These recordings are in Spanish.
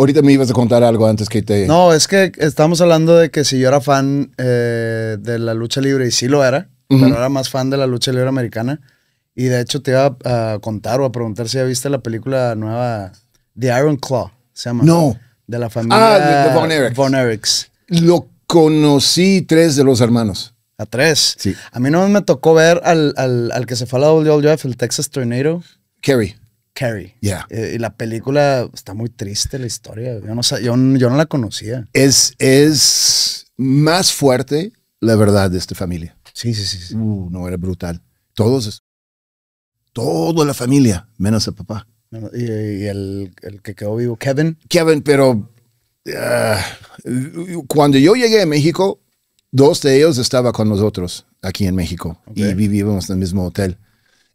Ahorita me ibas a contar algo antes que te... No, es que estamos hablando de que si yo era fan eh, de la lucha libre, y sí lo era, pero era más fan de la lucha libre americana. Y de hecho te iba a, contar o a preguntar si ya viste la película nueva The Iron Claw, se llama. No. De la familia ah, Von Erichs. Lo conocí tres de los hermanos. A tres. Sí. A mí no me tocó ver al, al, al que se fue a la el Texas Tornado. Kerry. Carrie. Eh, y la película está muy triste, la historia. Yo no, la conocía. Es, es más fuerte la verdad de esta familia. Sí, sí, sí. Uh, no, era brutal. Todos, toda la familia, menos el papá. Y, el, que quedó vivo, Kevin. Kevin, pero ah, cuando yo llegué a México, dos de ellos estaban con nosotros aquí en México y vivíamos en el mismo hotel.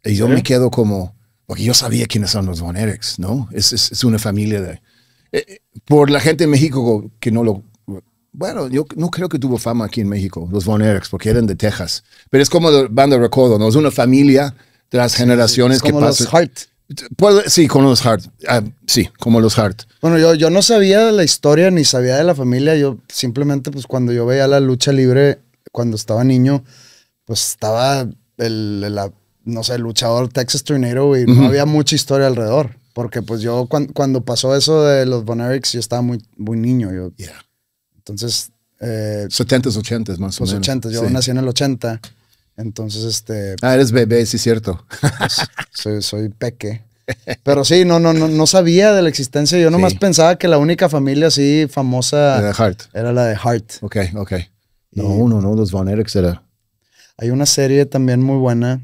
Y yo me quedo como, porque yo sabía quiénes son los Von ¿no? Es, es, una familia de... Eh, eh, por la gente en México que no lo... Bueno, yo no creo que tuvo fama aquí en México, los Von porque eran de Texas. Pero es como de banda de ¿no? Es una familia de las generaciones sí, es como Los Hart. sí, como los Hart. Ah, sí, como los Hart. Bueno, yo, yo no sabía la historia ni sabía de la familia. Yo simplemente, pues cuando yo veía la lucha libre cuando estaba niño, pues estaba el, la no sé, luchador Texas Tornado, y no había mucha historia alrededor. Porque pues yo cuando, pasó eso de los Bonerics, yo estaba muy, muy niño. Yo. Entonces... 70s, eh, 80s más o pues, menos. 80 yo nací en el 80. Entonces, este... Ah, eres bebé, sí, cierto. Pues, soy, peque. Pero sí, no, no, no, no sabía de la existencia. Yo nomás pensaba que la única familia así famosa de Hart. era la de Hart. Ok, ok. No, uno, no, los Von era. Hay una serie también muy buena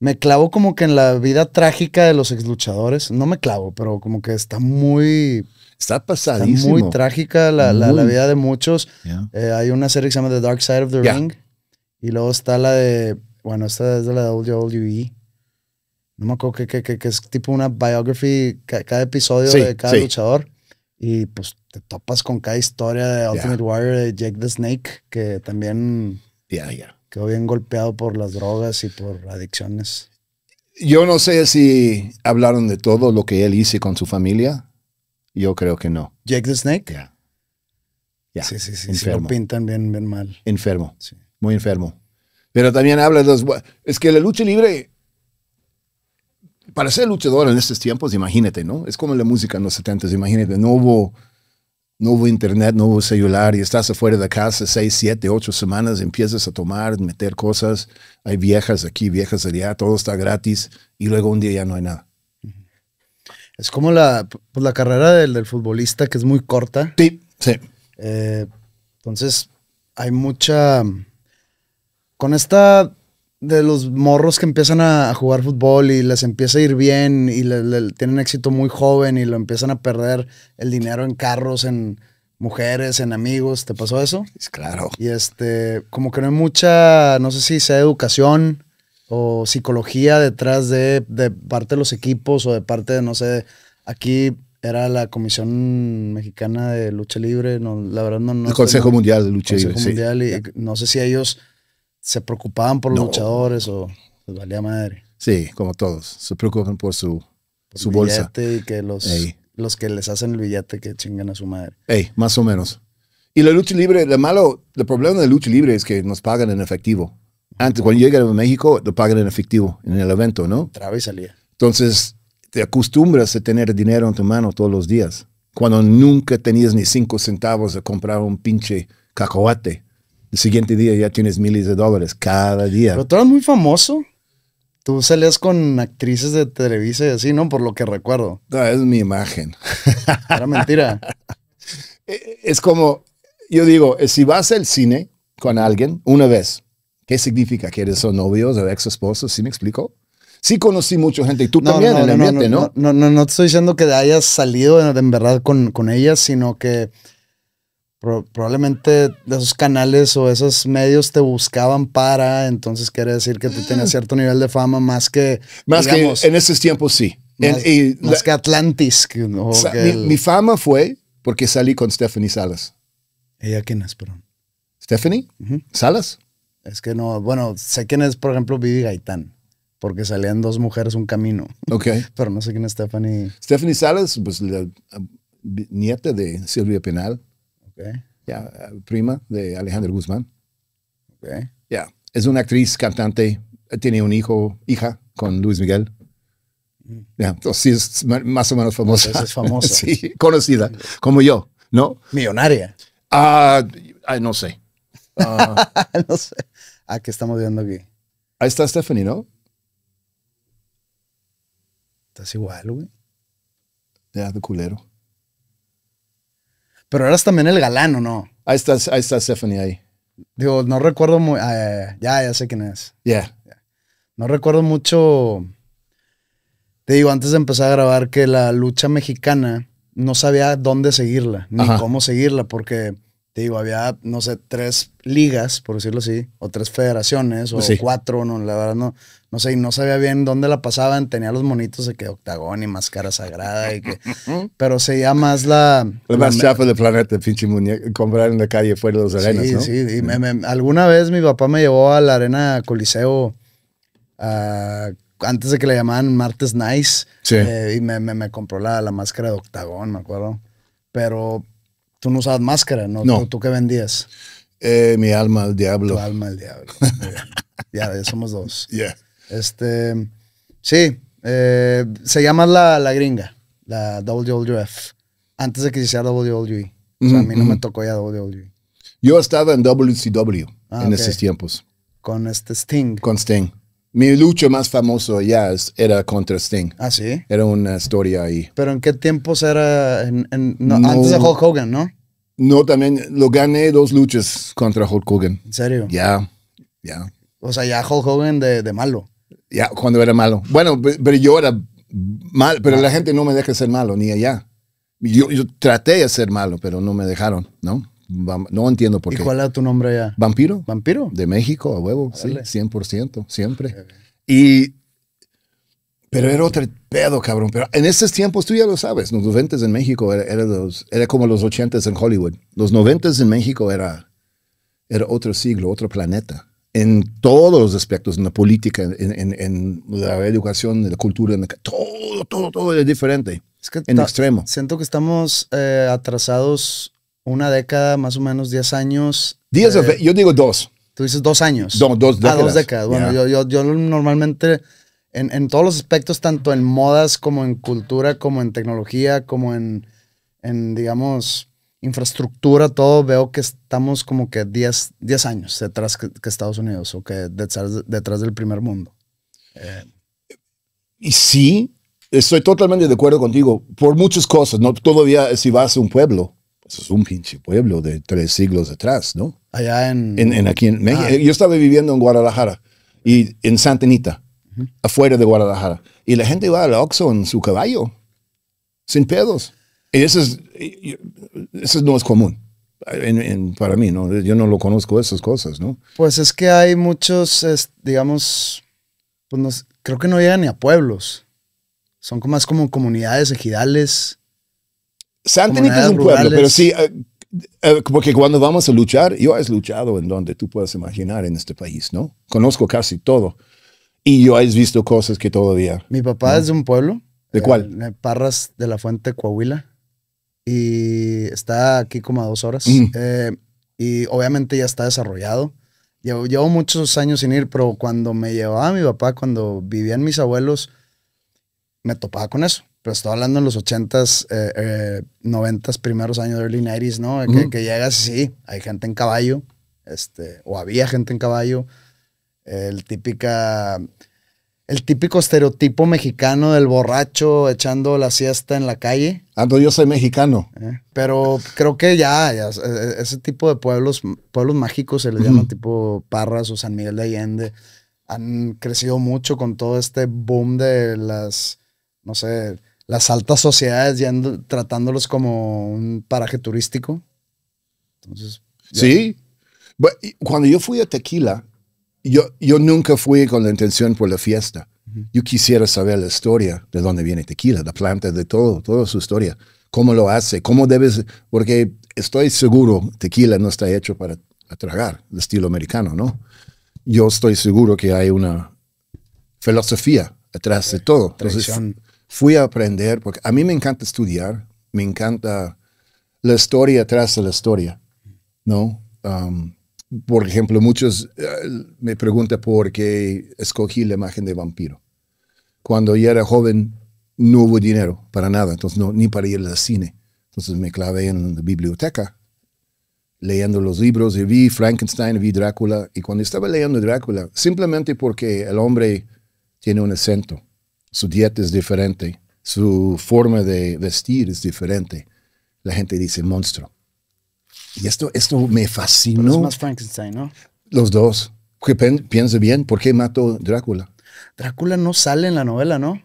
me clavo como que en la vida trágica de los ex luchadores. No me clavo, pero como que está muy... Está pasadísimo. muy trágica la, vida de muchos. Eh, hay una serie que se llama The Dark Side of the Ring. Y luego está la de... Bueno, esta es de la WWE. No me acuerdo que, es tipo una biography, cada episodio de cada luchador. Y pues te topas con cada historia de Ultimate Warrior de Jake the Snake, que también... Ya, ya quedó bien golpeado por las drogas y por adicciones. Yo no sé si hablaron de todo lo que él hizo con su familia. Yo creo que no. Jake the Snake. Sí, sí, sí. lo pintan bien, bien mal. Enfermo. Sí. Muy enfermo. Pero también habla de los. Es que la lucha libre. Para ser luchador en estos tiempos, imagínate, ¿no? Es como la música en los 70 imagínate, no hubo no hubo internet, no hubo celular y estás afuera de casa seis, siete, ocho semanas, empiezas a tomar, meter cosas, hay viejas aquí, viejas allá, todo está gratis y luego un día ya no hay nada. Es como la, pues la carrera del, futbolista que es muy corta. Sí, sí. Eh, entonces, hay mucha... Con esta de los morros que empiezan a jugar fútbol y les empieza a ir bien y le, tienen éxito muy joven y lo empiezan a perder el dinero en carros, en mujeres, en amigos. ¿Te pasó eso? Claro. Y este, como que no hay mucha, no sé si sea educación o psicología detrás de, parte de los equipos o de parte de, no sé, aquí era la Comisión Mexicana de Lucha Libre, la verdad no... no el Consejo Mundial de Lucha Libre, Consejo y, no sé si ellos se preocupaban por los luchadores o les valía madre. Sí, como todos. Se preocupan por su, su bolsa. Y que los, los que les hacen el billete que chingan a su madre. más o menos. Y la lucha libre, lo malo, el problema de la lucha libre es que nos pagan en efectivo. Antes, cuando llegan a México, lo pagan en efectivo, en el evento, ¿no? Traba y salía. Entonces, te acostumbras a tener dinero en tu mano todos los días. Cuando nunca tenías ni cinco centavos de comprar un pinche cacahuate el siguiente día ya tienes miles de dólares cada día. Pero tú eras muy famoso. Tú salías con actrices de Televisa y así, ¿no? Por lo que recuerdo. No, es mi imagen. Era mentira. Eh, eh, es como, yo digo, eh, si vas al cine con alguien una vez, ¿qué significa? ¿Que eres son novios o ex esposo? ¿Sí me explico? Sí conocí mucha gente y tú también no, en no, ¿no? te estoy diciendo que hayas salido en verdad con, con ellas, sino que probablemente esos canales o esos medios te buscaban para, entonces quiere decir que tú tienes mm. cierto nivel de fama más que... Más que en esos tiempos sí. Más, que Atlantis. mi, fama fue porque salí con Stephanie Salas. ¿Ella quién es, perdón? ¿Stephanie? ¿Salas? Es que no, bueno, sé quién es, por ejemplo, Vivi Gaitán porque salían dos mujeres un camino. Ok. Pero no sé quién es Stephanie. Stephanie Salas, pues la eh, nieta de Silvia Penal. Eh, prima de Alejandro Guzmán. Es una actriz, cantante, tiene un hijo, hija con Luis Miguel. Mm. más o menos pues famosa. es famosa. sí, conocida, como yo, ¿no? Millonaria. Ah, no sé. Ah. no sé. ¿A ah, qué estamos viendo aquí? Ahí está Stephanie, ¿no? Estás igual, güey. Ya, de culero. Pero eras también el galán, ¿o no? Ahí está, ahí está Stephanie ahí. Digo, no recuerdo muy. Ah, ya, ya sé quién es. ya No recuerdo mucho. Te digo, antes de empezar a grabar que la lucha mexicana no sabía dónde seguirla, ni cómo seguirla, porque digo, había, no sé, tres ligas, por decirlo así, o tres federaciones, o pues cuatro, no, la verdad no, no sé, y no sabía bien dónde la pasaban, tenía los monitos de que octagón y máscara sagrada y que, pero seguía más la... La más chafa del planeta, pinche comprar en la calle fuera de los arenas, ¿no? Sí, alguna vez mi papá me llevó a la arena Coliseo, antes de que le llamaban Martes Nice. Eh, y me, compró la, la, máscara de octagón, me acuerdo. Pero Tú no usabas máscara, ¿no? no. ¿Tú, qué vendías? Eh, mi alma al diablo. Tu alma al diablo. ya, ya somos dos. Yeah. Este, sí, eh, se llama la, gringa, la WWF, antes de que se hiciera WWE. a mí no me tocó ya WWE. Yo estaba en WCW ah, en esos tiempos. Con este Sting. Con Sting. Mi lucha más famoso ya era contra Sting. Ah, sí. Era una historia ahí. Pero ¿en qué tiempos era? En, no, antes de Hulk Hogan, ¿no? No, también lo gané dos luchas contra Hulk Hogan. ¿En serio? Ya, ya. O sea, ya Hulk Hogan de, malo. Ya, cuando era malo. Bueno, pero yo era mal, pero ah. la gente no me deja ser malo, ni allá. yo traté de ser malo, pero no me dejaron, ¿no? no entiendo por qué. ¿Y cuál era tu nombre ya Vampiro. Vampiro. De México, a huevo, sí, 100%, siempre. Y, pero era otro pedo, cabrón. Pero en esos tiempos, tú ya lo sabes, los 90 en México era, era, como los 80 en Hollywood. Los 90 en México era, era otro siglo, otro planeta. En todos los aspectos, en la política, en, la educación, en la cultura, en todo, todo, todo era diferente. Es que en extremo. Siento que estamos eh, atrasados una década, más o menos 10 años. yo digo dos. Tú dices dos años. No, ah, dos décadas. dos décadas. Bueno, yo, yo, yo, normalmente en, en, todos los aspectos, tanto en modas como en cultura, como en tecnología, como en, en digamos, infraestructura, todo, veo que estamos como que 10, 10 años detrás que, Estados Unidos o que detrás, detrás del primer mundo. Eh, y sí, estoy totalmente de acuerdo contigo, por muchas cosas, ¿no? Todavía si vas a un pueblo, es un pinche pueblo de tres siglos atrás, ¿no? Allá en... en, aquí en ah. México. Eh, yo estaba viviendo en Guadalajara y en Santa Anita, afuera de Guadalajara. Y la gente a al Oxxo en su caballo, sin pedos. Y eso, es, eso no es común. para mí, ¿no? Yo no lo conozco esas cosas, ¿no? Pues es que hay muchos, digamos, pues creo que no llegan ni a pueblos. Son más como comunidades ejidales. Santanita es un pueblo, pero sí, eh, eh, porque cuando vamos a luchar, yo he luchado en donde tú puedas imaginar en este país, ¿no? Conozco casi todo. Y yo he visto cosas que todavía. Mi papá es de un pueblo. ¿De cuál? Parras de la Fuente, Coahuila. Y está aquí como a dos horas. Mm. Eh, y obviamente ya está desarrollado. Llevo, llevo, muchos años sin ir, pero cuando me llevaba mi papá, cuando vivían mis abuelos, me topaba con eso pero estoy hablando en los 80s, 90s, eh, eh, primeros años, early 90 ¿no? Que, llegas, sí, hay gente en caballo, este, o había gente en caballo, el típica, el típico estereotipo mexicano del borracho echando la siesta en la calle. Ah, yo soy mexicano. Eh, pero creo que ya, ya, e, e, ese tipo de pueblos, pueblos mágicos se les llama tipo Parras o San Miguel de Allende, han crecido mucho con todo este boom de las, no sé, las altas sociedades ya tratándolos como un paraje turístico. Entonces, sí. Cuando yo fui a Tequila, yo, yo nunca fui con la intención por la fiesta. Yo quisiera saber la historia de dónde viene Tequila, la planta, de todo, toda su historia. ¿Cómo lo hace? ¿Cómo debes? Porque estoy seguro, Tequila no está hecho para tragar, de estilo americano, ¿no? Yo estoy seguro que hay una filosofía atrás de eh, todo fui a aprender, porque a mí me encanta estudiar, me encanta la historia atrás de la historia, ¿no? Um, por ejemplo, muchos eh, me preguntan por qué escogí la imagen de vampiro. Cuando yo era joven no hubo dinero para nada, entonces no, ni para ir al cine. Entonces me clavé en la biblioteca leyendo los libros y vi Frankenstein, vi Drácula. Y cuando estaba leyendo Drácula, simplemente porque el hombre tiene un acento su dieta es diferente, su forma de vestir es diferente. La gente dice monstruo. Y esto, esto me fascinó. es más Frankenstein, ¿no? Los dos. Que piense bien, ¿por qué mató Drácula? Drácula no sale en la novela, ¿no?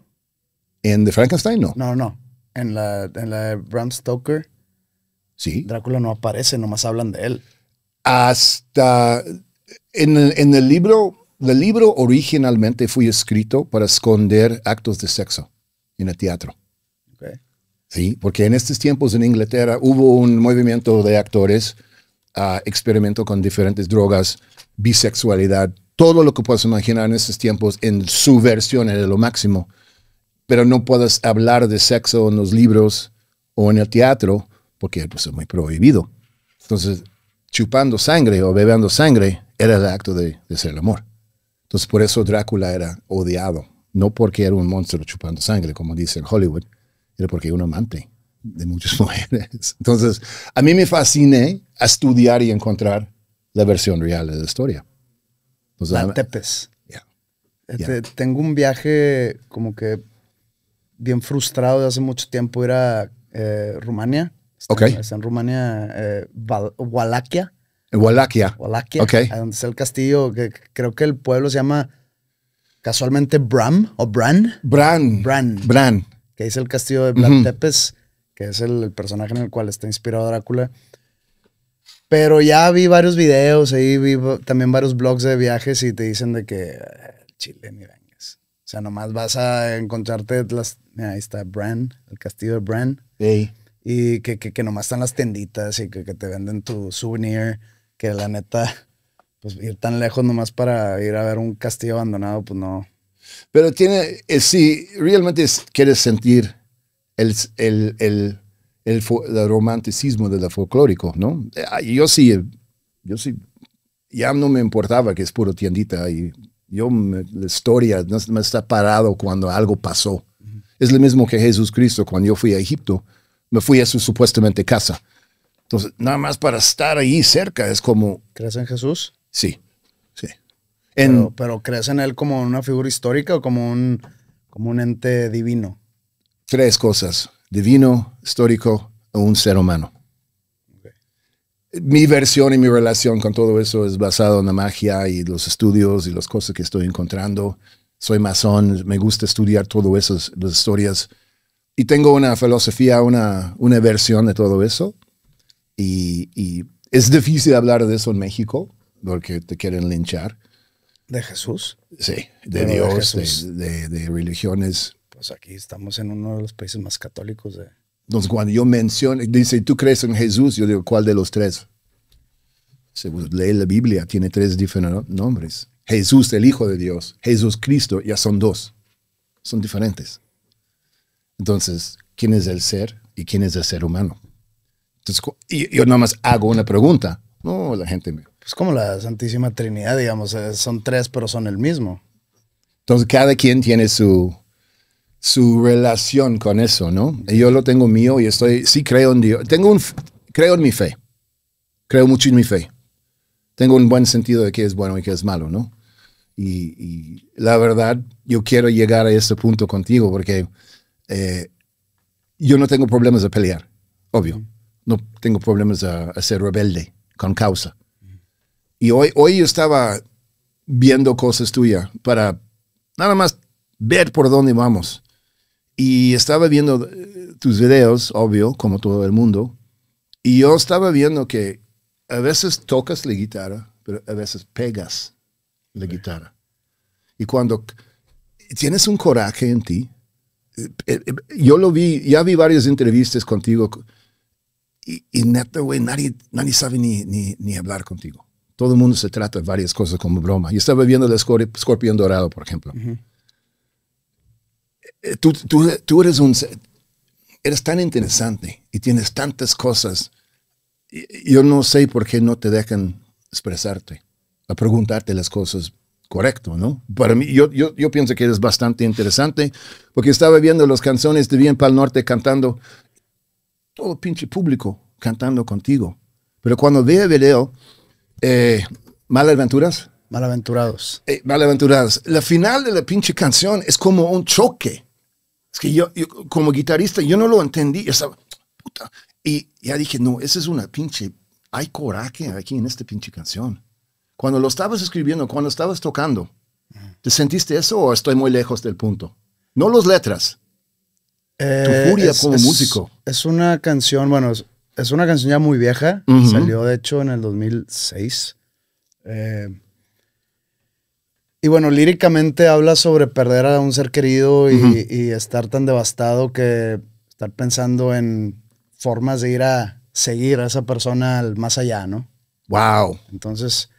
¿En The Frankenstein? No. No, no. En la, en la Bram Stoker. Sí. Drácula no aparece, nomás hablan de él. Hasta en en el libro el libro originalmente fue escrito para esconder actos de sexo en el teatro. Sí, porque en estos tiempos en Inglaterra hubo un movimiento de actores, uh, experimento con diferentes drogas, bisexualidad, todo lo que puedas imaginar en estos tiempos en su versión era lo máximo. Pero no puedes hablar de sexo en los libros o en el teatro porque pues, es muy prohibido. Entonces, chupando sangre o bebiendo sangre era el acto de, de ser el amor. Entonces, por eso Drácula era odiado, no porque era un monstruo chupando sangre, como dice en Hollywood, era porque era un amante de muchas mujeres. Entonces, a mí me fasciné a estudiar y encontrar la versión real de la historia. Pues, la Tepes. Eh, tengo un viaje como que bien frustrado de hace mucho tiempo. Era eh, Rumania. okay. está en Rumania, eh, Wallachia. Wallachia. Ok. donde está el castillo, que creo que el pueblo se llama casualmente Bram o Bran. Bran. Bran. Bran. Que es el castillo de Vlad Tepes, que es el, personaje en el cual está inspirado Drácula. Pero ya vi varios videos, y vi también varios blogs de viajes y te dicen de que eh, Chile ni vengas. O sea, nomás vas a encontrarte las... ahí está Bran, el castillo de Bran. Sí. Y que, que, nomás están las tenditas y que, que te venden tu souvenir que la neta, pues ir tan lejos nomás para ir a ver un castillo abandonado, pues no. Pero tiene, eh, si realmente quieres sentir el, el, el, el, romanticismo del folclórico, ¿no? Yo sí, yo sí, ya no me importaba que es puro tiendita y yo, la historia no me está parado cuando algo pasó. Es lo mismo que Jesucristo cuando yo fui a Egipto, me fui a su supuestamente casa entonces, nada más para estar ahí cerca es como... ¿Crees en Jesús? Sí, sí. pero, crees en él como una figura histórica o como un, como un ente divino? Tres cosas, divino, histórico o un ser humano. Mi versión y mi relación con todo eso es basado en la magia y los estudios y las cosas que estoy encontrando. Soy masón, me gusta estudiar todo eso, las historias. Y tengo una filosofía, una, una versión de todo eso y, es difícil hablar de eso en México porque te quieren linchar. ¿De Jesús? Sí, de Dios, de, religiones. Pues aquí estamos en uno de los países más católicos. De... Entonces, cuando yo menciono, dice, ¿tú crees en Jesús? Yo digo, ¿cuál de los tres? Se lee la Biblia, tiene tres diferentes nombres. Jesús, el Hijo de Dios, Jesús Cristo, ya son dos. Son diferentes. Entonces, ¿quién es el ser y quién es el ser humano? Entonces, yo nada más hago una pregunta. No, la gente me... Es pues como la Santísima Trinidad, digamos, eh, son tres, pero son el mismo. Entonces, cada quien tiene su, su relación con eso, ¿no? Y yo lo tengo mío y estoy, sí creo en Dios. Tengo un, creo en mi fe. Creo mucho en mi fe. Tengo un buen sentido de qué es bueno y qué es malo, ¿no? Y, la verdad, yo quiero llegar a ese punto contigo porque eh, yo no tengo problemas de pelear, obvio no tengo problemas a, ser rebelde con causa. Y hoy, hoy yo estaba viendo cosas tuyas para nada más ver por dónde vamos. Y estaba viendo eh, tus videos, obvio, como todo el mundo. Y yo estaba viendo que a veces tocas la guitarra, pero a veces pegas la guitarra. Y cuando tienes un coraje en ti, eh, eh, yo lo vi, ya vi varias entrevistas contigo y, neta, güey, nadie, nadie sabe ni, ni, hablar contigo. Todo el mundo se trata de varias cosas como broma. Yo estaba viendo el escorpión dorado, por ejemplo. Eh, tú, tú, tú, eres un... Eres tan interesante y tienes tantas cosas. Yo no sé por qué no te dejan expresarte, a preguntarte las cosas correcto, ¿no? Para mí, yo, yo, yo, pienso que eres bastante interesante, porque estaba viendo las canciones, de Bien para Pal Norte cantando todo pinche público cantando contigo. Pero cuando ve el video, eh, Malaventuras. Malaventurados. Eh, malaventurados. La final de la pinche canción es como un choque. Es que yo, como guitarrista, yo no lo entendí. Yo estaba, puta. Y ya dije, no, esa es una pinche. Hay coraje aquí en esta pinche canción. Cuando lo estabas escribiendo, cuando estabas tocando, ¿te sentiste eso o estoy muy lejos del punto? No las letras, eh, furia es, como músico. Es una canción, bueno, es, una canción ya muy vieja. Salió, de hecho, en el 2006. Eh, y bueno, líricamente habla sobre perder a un ser querido y, estar tan devastado que estar pensando en formas de ir a seguir a esa persona al más allá, ¿no? Wow. Entonces,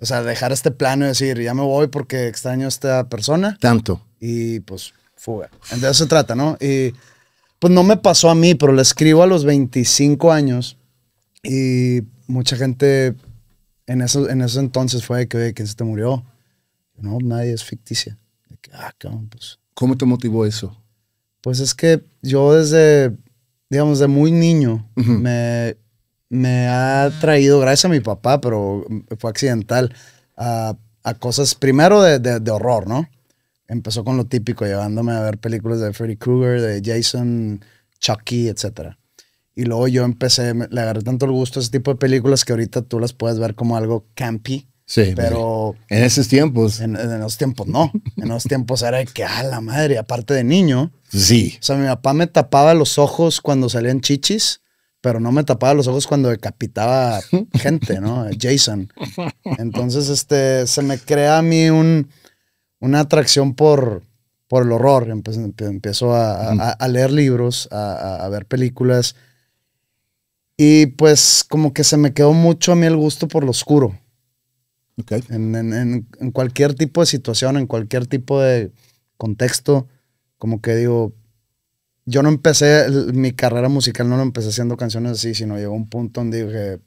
o sea, dejar este plano y decir, ya me voy porque extraño a esta persona. Tanto. Y pues Fuga. De eso se trata, ¿no? Y pues no me pasó a mí, pero la escribo a los 25 años y mucha gente en esos, en esos entonces fue que, oye, ¿quién se te murió? No, nadie es ficticia. ah, cabrón, pues. ¿Cómo te motivó eso? Pues es que yo desde, digamos, de muy niño me, me, ha traído, gracias a mi papá, pero fue accidental, a, a cosas primero de, de, de horror, ¿no? empezó con lo típico, llevándome a ver películas de Freddy Krueger, de Jason, Chucky, etc. Y luego yo empecé, le agarré tanto el gusto a ese tipo de películas que ahorita tú las puedes ver como algo campy. Sí, pero... En esos tiempos. En, esos tiempos no. En esos tiempos era de que, a ah, la madre, aparte de niño. Sí. O sea, mi papá me tapaba los ojos cuando salían chichis, pero no me tapaba los ojos cuando decapitaba gente, ¿no? Jason. Entonces, este, se me crea a mí un una atracción por, por el horror. empiezo a, leer libros, a, ver películas. Y pues como que se me quedó mucho a mí el gusto por lo oscuro. En, cualquier tipo de situación, en cualquier tipo de contexto, como que digo, yo no empecé, mi carrera musical no lo empecé haciendo canciones así, sino llegó un punto donde dije,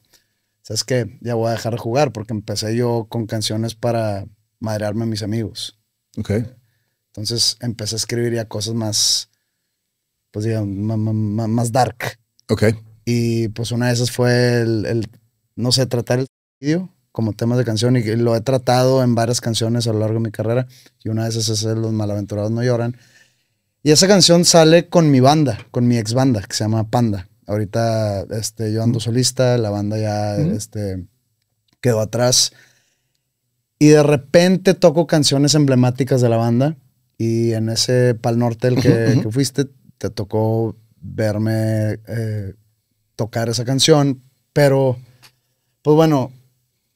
¿sabes qué? Ya voy a dejar de jugar porque empecé yo con canciones para madrearme a mis amigos. Ok. Entonces empecé a escribir ya cosas más, pues digamos, más, dark. Ok. Y pues una de esas fue el, no sé, tratar el vídeo como tema de canción y lo he tratado en varias canciones a lo largo de mi carrera y una de esas es Los Malaventurados No Lloran. Y esa canción sale con mi banda, con mi ex banda que se llama Panda. Ahorita este, yo ando solista, la banda ya este, quedó atrás. Y de repente toco canciones emblemáticas de la banda. Y en ese Pal Norte el que, fuiste, te tocó verme eh, tocar esa canción. Pero, pues bueno,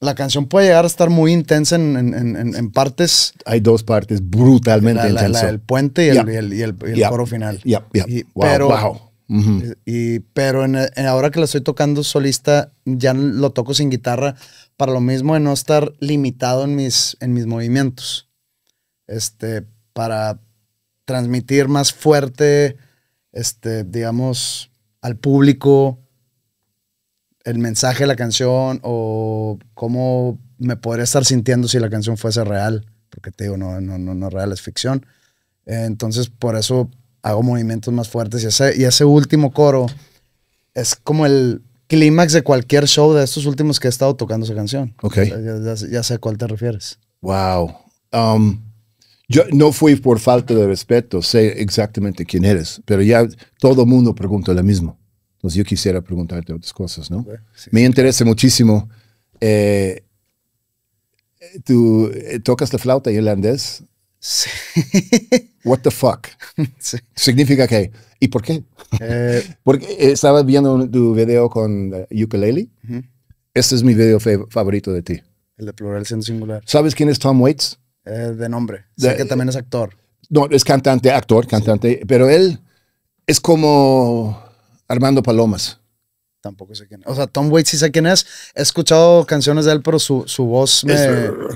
la canción puede llegar a estar muy intensa en, en, en, partes. Hay dos partes brutalmente intensas. La, el puente y el, y el, coro final. Y, pero, y, pero ahora que la estoy tocando solista, ya lo toco sin guitarra para lo mismo de no estar limitado en mis, en mis movimientos. Este, para transmitir más fuerte, este, digamos, al público el mensaje de la canción o cómo me podría estar sintiendo si la canción fuese real, porque te digo, no, no, no, no es real, es ficción. entonces, por eso hago movimientos más fuertes y ese, y ese último coro es como el, clímax de cualquier show de estos últimos que he estado tocando esa canción. Ok. ya, sé a cuál te refieres. Wow. Um, yo no fui por falta de respeto, sé exactamente quién eres, pero ya todo el mundo pregunta lo mismo. Entonces yo quisiera preguntarte otras cosas, ¿no? Me interesa muchísimo. Eh, ¿Tú eh, tocas la flauta irlandés? Sí. What the fuck. Significa que. ¿Y por qué? Eh, Porque estabas viendo tu video con eh, Ukulele. Este es mi video favorito de ti. El de plural siendo singular. ¿Sabes quién es Tom Waits? Eh, de nombre. sé que también es actor. No, es cantante, actor, cantante. Pero él es como Armando Palomas. Tampoco sé quién es. O sea, Tom Waits sí sé quién es. He escuchado canciones de él, pero su, voz me.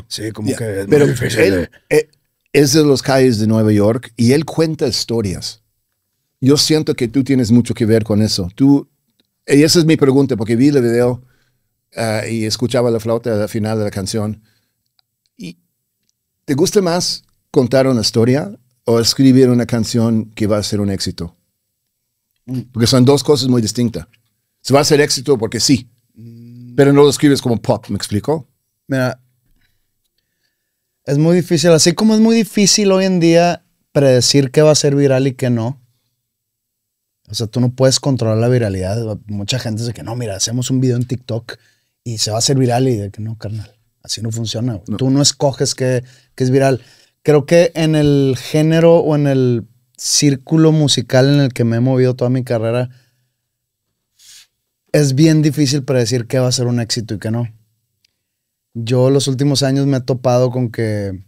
sí, como que es de los calles de Nueva York y él cuenta historias. Yo siento que tú tienes mucho que ver con eso. Tú, y esa es mi pregunta, porque vi el video eh, y escuchaba la flauta al final de la canción. ¿Y ¿Te gusta más contar una historia o escribir una canción que va a ser un éxito? Mm. Porque son dos cosas muy distintas. Se va a ser éxito porque sí, mm. pero no lo escribes como pop, ¿me explico? Mira, es muy difícil, así como es muy difícil hoy en día predecir qué va a ser viral y qué no. O sea, tú no puedes controlar la viralidad. Mucha gente dice que no, mira, hacemos un video en TikTok y se va a hacer viral y de que no, carnal, así no funciona. Tú no escoges qué, qué es viral. Creo que en el género o en el círculo musical en el que me he movido toda mi carrera, es bien difícil predecir qué va a ser un éxito y qué no yo los últimos años me he topado con que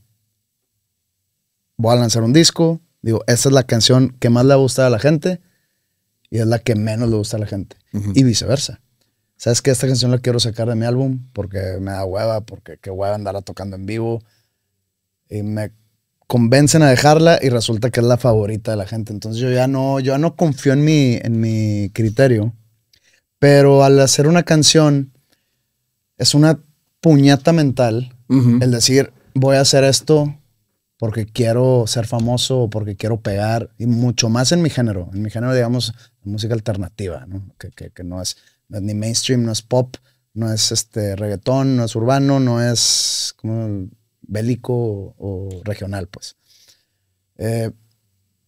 voy a lanzar un disco, digo, esta es la canción que más le ha a a la gente y es la que menos le gusta a la gente. Y viceversa. ¿Sabes que Esta canción la quiero sacar de mi álbum porque me da hueva, porque qué hueva andarla tocando en vivo. Y me convencen a dejarla y resulta que es la favorita de la gente. Entonces yo ya no, yo no confío en mi, en mi criterio. Pero al hacer una canción, es una Puñata mental el decir, voy a hacer esto porque quiero ser famoso o porque quiero pegar, y mucho más en mi género, en mi género, digamos, música alternativa, ¿no? Que, no, es, ni mainstream, no es pop, no es este reggaetón, no es urbano, no es como bélico o, regional, pues. Eh,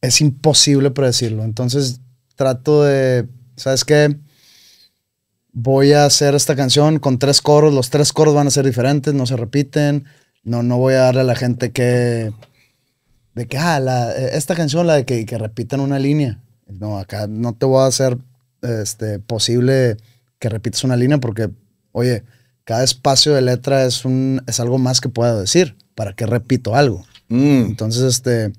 es imposible predecirlo, entonces trato de, ¿sabes qué? voy a hacer esta canción con tres coros, los tres coros van a ser diferentes, no se repiten, no, no voy a darle a la gente que, de que, ah, esta canción, la de que, repitan una línea. No, acá no te voy a hacer este, posible que repites una línea porque, oye, cada espacio de letra es, un, es algo más que puedo decir. ¿Para qué repito algo? Mm. Entonces, este,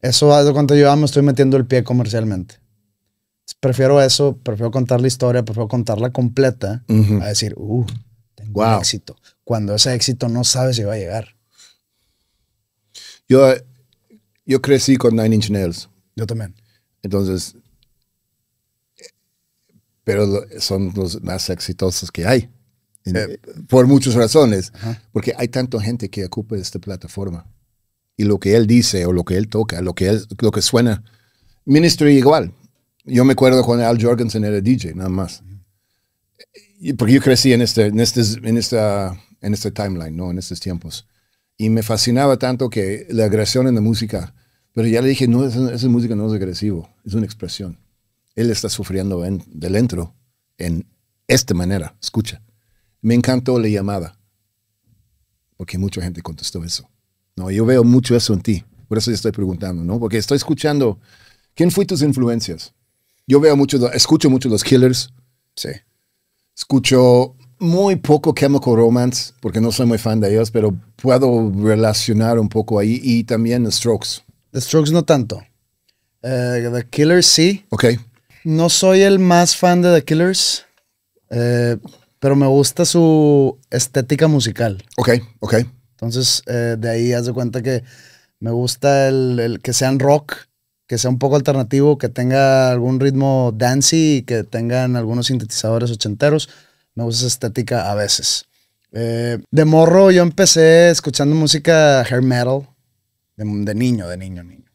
eso, de que yo me estoy metiendo el pie comercialmente. Prefiero eso, prefiero contar la historia, prefiero contarla completa a decir, uh, tengo éxito. Cuando ese éxito no sabes si va a llegar. Yo, yo crecí con Nine Inch Nails. Yo también. Entonces, pero son los más exitosos que hay. Eh, por muchas razones. Porque hay tanta gente que ocupa esta plataforma. Y lo que él dice, o lo que él toca, lo que, él, lo que suena. Ministry igual yo me acuerdo cuando Al Jorgensen era DJ, nada más. Porque yo crecí en este, en este, en esta, en este timeline, ¿no? En estos tiempos. Y me fascinaba tanto que la agresión en la música. Pero ya le dije, no, esa, música no es agresivo, es una expresión. Él está sufriendo del entro, en esta manera, escucha. Me encantó la llamada, porque mucha gente contestó eso. No, yo veo mucho eso en ti, por eso estoy preguntando, ¿no? Porque estoy escuchando, ¿quién fue tus influencias? Yo veo mucho, escucho mucho los Killers. Sí. Escucho muy poco Chemical Romance, porque no soy muy fan de ellos, pero puedo relacionar un poco ahí. Y también The Strokes. The Strokes no tanto. Eh, The Killers sí. Ok. No soy el más fan de The Killers, eh, pero me gusta su estética musical. Ok, ok. Entonces, eh, de ahí haz de cuenta que me gusta el que sean rock, que sea un poco alternativo, que tenga algún ritmo dancey que tengan algunos sintetizadores ochenteros. Me gusta esa estética a veces. Eh, de morro yo empecé escuchando música hair metal de, de niño, de niño, niño.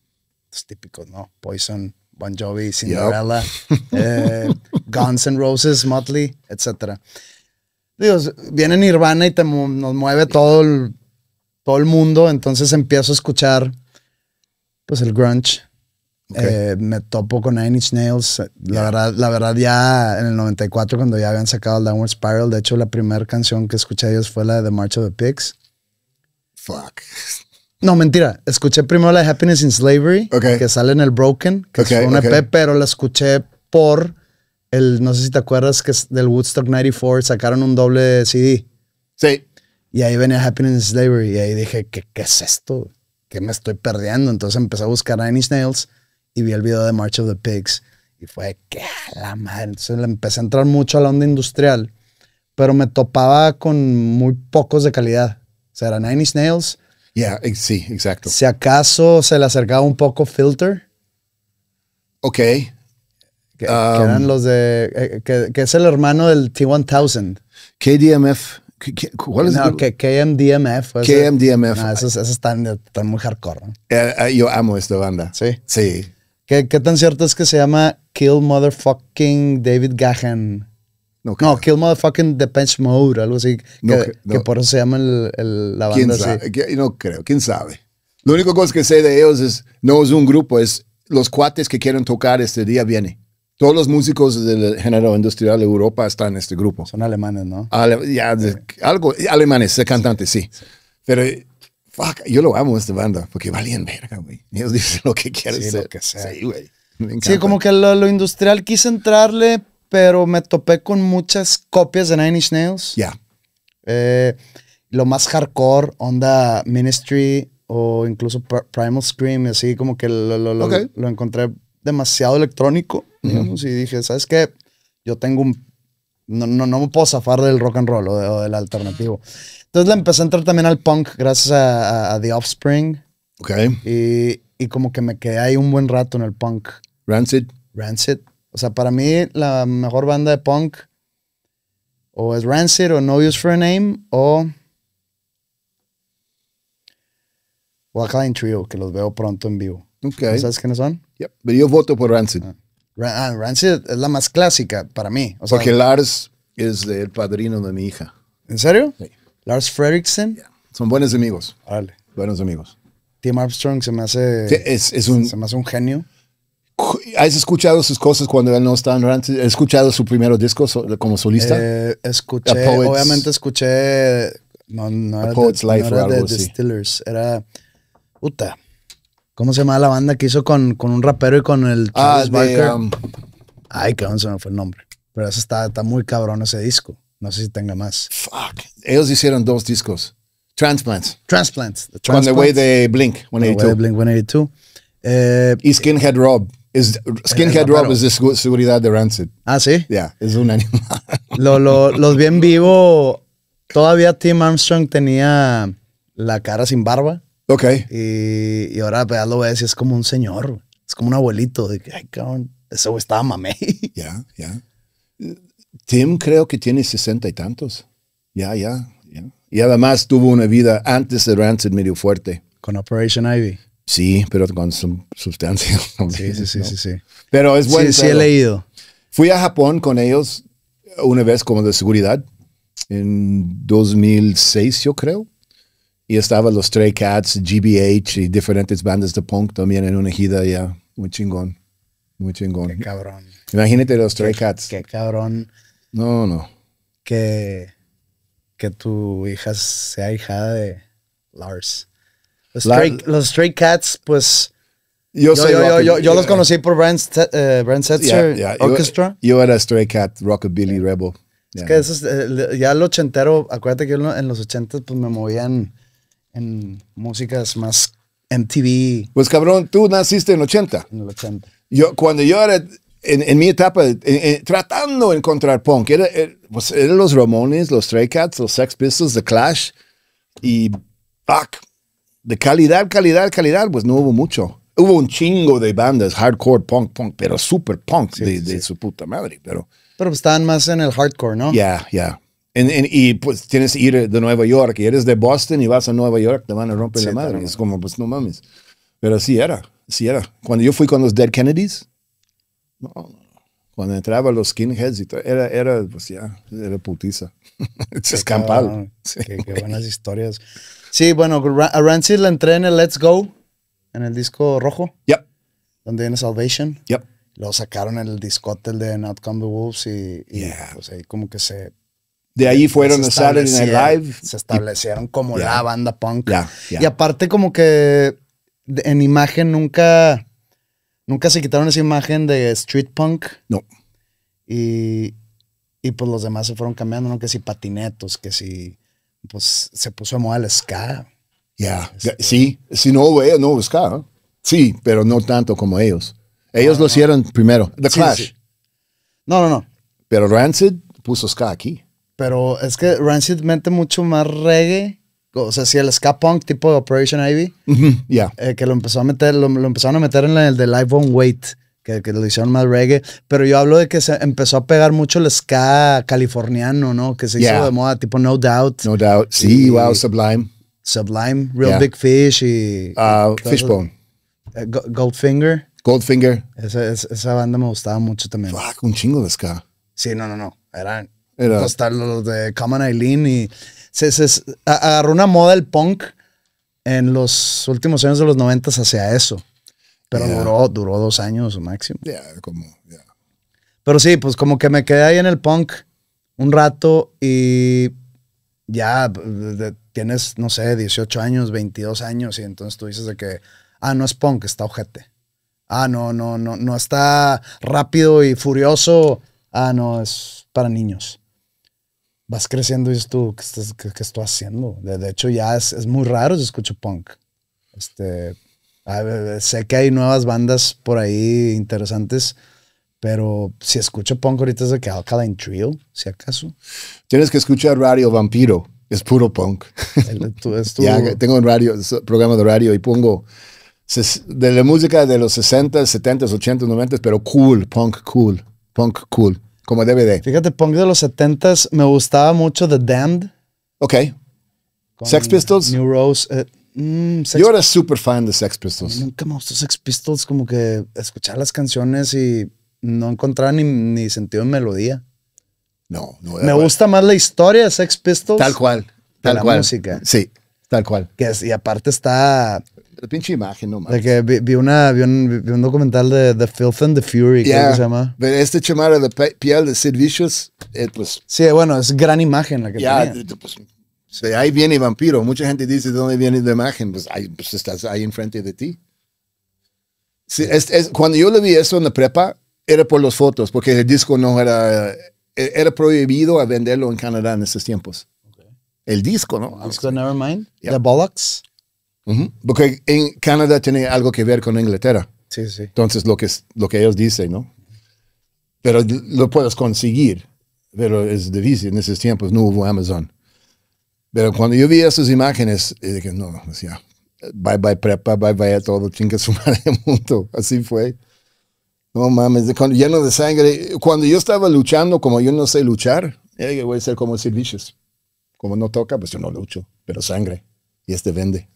Los típicos, ¿no? Poison, Bon Jovi, Cinderella, eh, Guns N' Roses, Motley, etc. Digo, viene Nirvana y nos mueve todo el, todo el mundo, entonces empiezo a escuchar pues el grunge, eh, me topo con Nine Inch Nails. La, verdad, la verdad, ya en el 94, cuando ya habían sacado el Downward Spiral, de hecho, la primera canción que escuché ellos fue la de The March of the Pigs. Fuck. No, mentira. Escuché primero la de Happiness in Slavery, que sale en el Broken, que es fue un EP, pero la escuché por el, no sé si te acuerdas, que del Woodstock 94 sacaron un doble CD. Sí. Y ahí venía Happiness in Slavery, y ahí dije, ¿qué, qué es esto? ¿Qué me estoy perdiendo? Entonces empecé a buscar Nine Inch Nails vi el video de March of the Pigs y fue que ah, la madre. Entonces le empecé a entrar mucho a la onda industrial, pero me topaba con muy pocos de calidad. O sea, era Nine Inch Nails. Yeah, sí, exacto. Si acaso se le acercaba un poco Filter. Ok. Que, um, eran los de. Eh, que, es el hermano del T1000. KDMF. ¿Cuál es? No, KMDMF. Pues, KMDMF. Eh, esos, esos están, muy hardcore. Eh, yo amo esta banda. Sí. Sí. ¿Qué, tan cierto es que se llama Kill Motherfucking David Gahan? No, Kill Motherfucking The Depeche Mode, algo así. que, por eso se llama el, la banda ¿Quién Sabe? No creo, quién sabe. Lo único cosa que sé de ellos es, no es un grupo, es los cuates que quieren tocar este día viene. Todos los músicos del género industrial de Europa están en este grupo. Son alemanes, ¿no? ya, algo, alemanes, cantantes, sí. sí. Pero Fuck, yo lo amo esta banda, porque valen verga, güey. Ellos dicen lo que quieren sí, ser. Lo que sea. Sí, güey. Sí, como que lo, industrial quise entrarle, pero me topé con muchas copias de Nine Inch Nails. Ya. Eh, lo más hardcore, onda Ministry o incluso Primal Scream, así como que lo, lo, lo encontré demasiado electrónico, y dije, ¿sabes qué? Yo tengo un no, no, no, me puedo zafar del rock and roll o, del alternativo. Entonces le empecé a entrar también al punk gracias a, The Offspring. Ok. Y, y, como que me quedé ahí un buen rato en el punk. Rancid. Rancid. O sea, para mí la mejor banda de punk o es Rancid o No Use for a Name o... O Trio, que los veo pronto en vivo. okay ¿Sabes quiénes son? Yep. Pero yo voto por Rancid. Ah. Ah, Rancid es la más clásica para mí. Porque Lars es el padrino de mi hija. ¿En serio? Sí. Lars Fredrickson. Son buenos amigos. Vale. Buenos amigos. Tim Armstrong se me hace. un, se me hace un genio. ¿Has escuchado sus cosas cuando él no estaba en Rancid? ¿Has escuchado su primer disco como solista? Eh, escuché, obviamente escuché. No, no era, de, no era de, Era. Uta. ¿Cómo se llama la banda que hizo con, con un rapero y con el ah, Charles ah, Barker? Um, Ay, cabrón, se me fue el nombre. Pero eso está, está muy cabrón ese disco. No sé si tenga más. Fuck. Ellos hicieron dos discos. Transplants. Transplants. The way Con Blink 182. they Blink 182. Eh, y Skinhead Rob. Eh, Skinhead Rob es de seguridad de Rancid. Ah, sí. yeah, es un animal. lo, los vi en vivo. Todavía Tim Armstrong tenía la cara sin barba. Ok. Y, ahora pues, lo ves y es como un señor, es como un abuelito. De que, ay, cabrón, ese estaba mamey. Ya, ya. Tim creo que tiene sesenta y tantos. Ya, ya, Y además tuvo una vida antes de Rancid medio fuerte. Con Operation Ivy. Sí, pero con sustancia. Sí, sí, sí, sí, sí, Pero es bueno. Sí, sí, he leído. Fui a Japón con ellos una vez como de seguridad en 2006, yo creo. Y estaban los Stray Cats, GBH y diferentes bandas de punk también en una gira ya. Muy chingón. Muy chingón. Qué cabrón. Imagínate los Stray Cats. Qué cabrón. No, no. Que, que tu hija sea hija de Lars. Los, Stray, Stray, Cats, pues. Yo, yo, yo, yo, los eh. conocí por Brent eh, Setzer Orchestra. Yo, era Stray Cat, Rockabilly Rebel. Es que eso eh, ya el ochentero, acuérdate que en los ochentas pues me movían en músicas más MTV. Pues cabrón, tú naciste en 80. En el 80. Yo, cuando yo era en, mi etapa, tratando de encontrar punk, era, er, pues, los Ramones, los Stray Cats, los Sex Pistols, The Clash y Bach. De calidad, calidad, calidad, pues no hubo mucho. Hubo un chingo de bandas, hardcore, punk, punk, pero super punk de, de, su puta madre. Pero, pero pues, estaban más en el hardcore, ¿no? Ya, yeah, ya. Yeah y pues tienes que ir de Nueva York y eres de Boston y vas a Nueva York, te van a romper la madre. Es como, pues no mames. Pero así era, sí era. Cuando yo fui con los Dead Kennedys, no, cuando entraba los skinheads y todo, era, era pues ya, era putiza. Escampal. qué, buenas historias. Sí, bueno, a Rancid la entré en el Let's Go, en el disco rojo. Yep. Donde viene Salvation. Yep. Lo sacaron en el discote de Not Come the Wolves y, pues, ahí como que se de ahí fueron a en el Live. Se establecieron como la banda punk. Y aparte como que en imagen nunca, nunca se quitaron esa imagen de street punk. No. Y, pues los demás se fueron cambiando, ¿no? Que si patinetos, que si pues se puso a moda el ska. Ya, este, sí, si no hubo no hubo ska. Sí, pero no tanto como ellos. Ellos lo hicieron primero, The Clash. No, no, no. Pero Rancid puso ska aquí. Pero es que Rancid mete mucho más reggae. O sea, si el ska punk tipo de Operation Ivy. Ya. Eh, que lo empezó a meter, lo, empezaron a meter en el de Live on Wait. Que, lo hicieron más reggae. Pero yo hablo de que se empezó a pegar mucho el ska californiano, ¿no? Que se hizo de moda, tipo No Doubt. No Doubt. Sí, wow, Sublime. Sublime, Real Big Fish y. Ah, Fishbone. Eh, Goldfinger. Goldfinger. Esa, esa, banda me gustaba mucho también. Fuck, un chingo de ska. Sí, no, no, no. Eran hasta los de Common Eileen y se, agarró una moda el punk en los últimos años de los noventas hacia eso. Pero duró, duró dos años máximo. Ya, como, Pero sí, pues como que me quedé ahí en el punk un rato y ya tienes, no sé, 18 años, 22 años y entonces tú dices de que, ah, no es punk, está ojete. Ah, no, no, no, no está rápido y furioso. Ah, no, es para niños vas creciendo y dices tú, ¿qué, estás, estoy haciendo? De, hecho, ya es, es, muy raro si escucho punk. Este, sé que hay nuevas bandas por ahí interesantes, pero si escucho punk ahorita es de que Alkaline Trio, si acaso. Tienes que escuchar Radio Vampiro, es puro punk. tengo un radio, programa de radio y pongo de la música de los 60, 70, 80, 90, pero cool, punk cool, punk cool. Como DVD. Fíjate, punk de los 70s, me gustaba mucho The Damned. Ok. Sex Pistols. New Rose. Eh, mm, Yo era súper fan de Sex Pistols. Nunca me gustó Sex Pistols, como que escuchar las canciones y no encontraba ni, ni sentido en melodía. No, no. Me gusta más la historia de Sex Pistols. Tal cual. Tal la cual. música. Sí, tal cual. y aparte está la pinche imagen, no De que vi, vi, un, documental de The Filth and the Fury, se llama. Pero este chamara de piel de Sid Vicious, eh, pues... Sí, bueno, es gran imagen la que tenía. Pues, sí, ahí viene vampiro. Mucha gente dice, ¿de dónde viene la imagen? Pues, ahí, pues estás ahí enfrente de ti. Sí, cuando yo le vi eso en la prepa, era por las fotos, porque el disco no era... Eh, era prohibido a venderlo en Canadá en esos tiempos. El disco, ¿no? Disco Nevermind, yep. The Bollocks. Porque en Canadá tiene algo que ver con Inglaterra. Sí, sí. Entonces, lo que, lo que ellos dicen, ¿no? Pero lo puedes conseguir, pero es difícil. En esos tiempos no hubo Amazon. Pero cuando yo vi esas imágenes, dije, no, decía, bye bye prepa, bye bye a todo, chinga su madre mundo. Así fue. No mames, cuando, lleno de sangre. Cuando yo estaba luchando, como yo no sé luchar, voy a ser como Silviches. Como no toca, pues yo no lucho, pero sangre. Y este vende.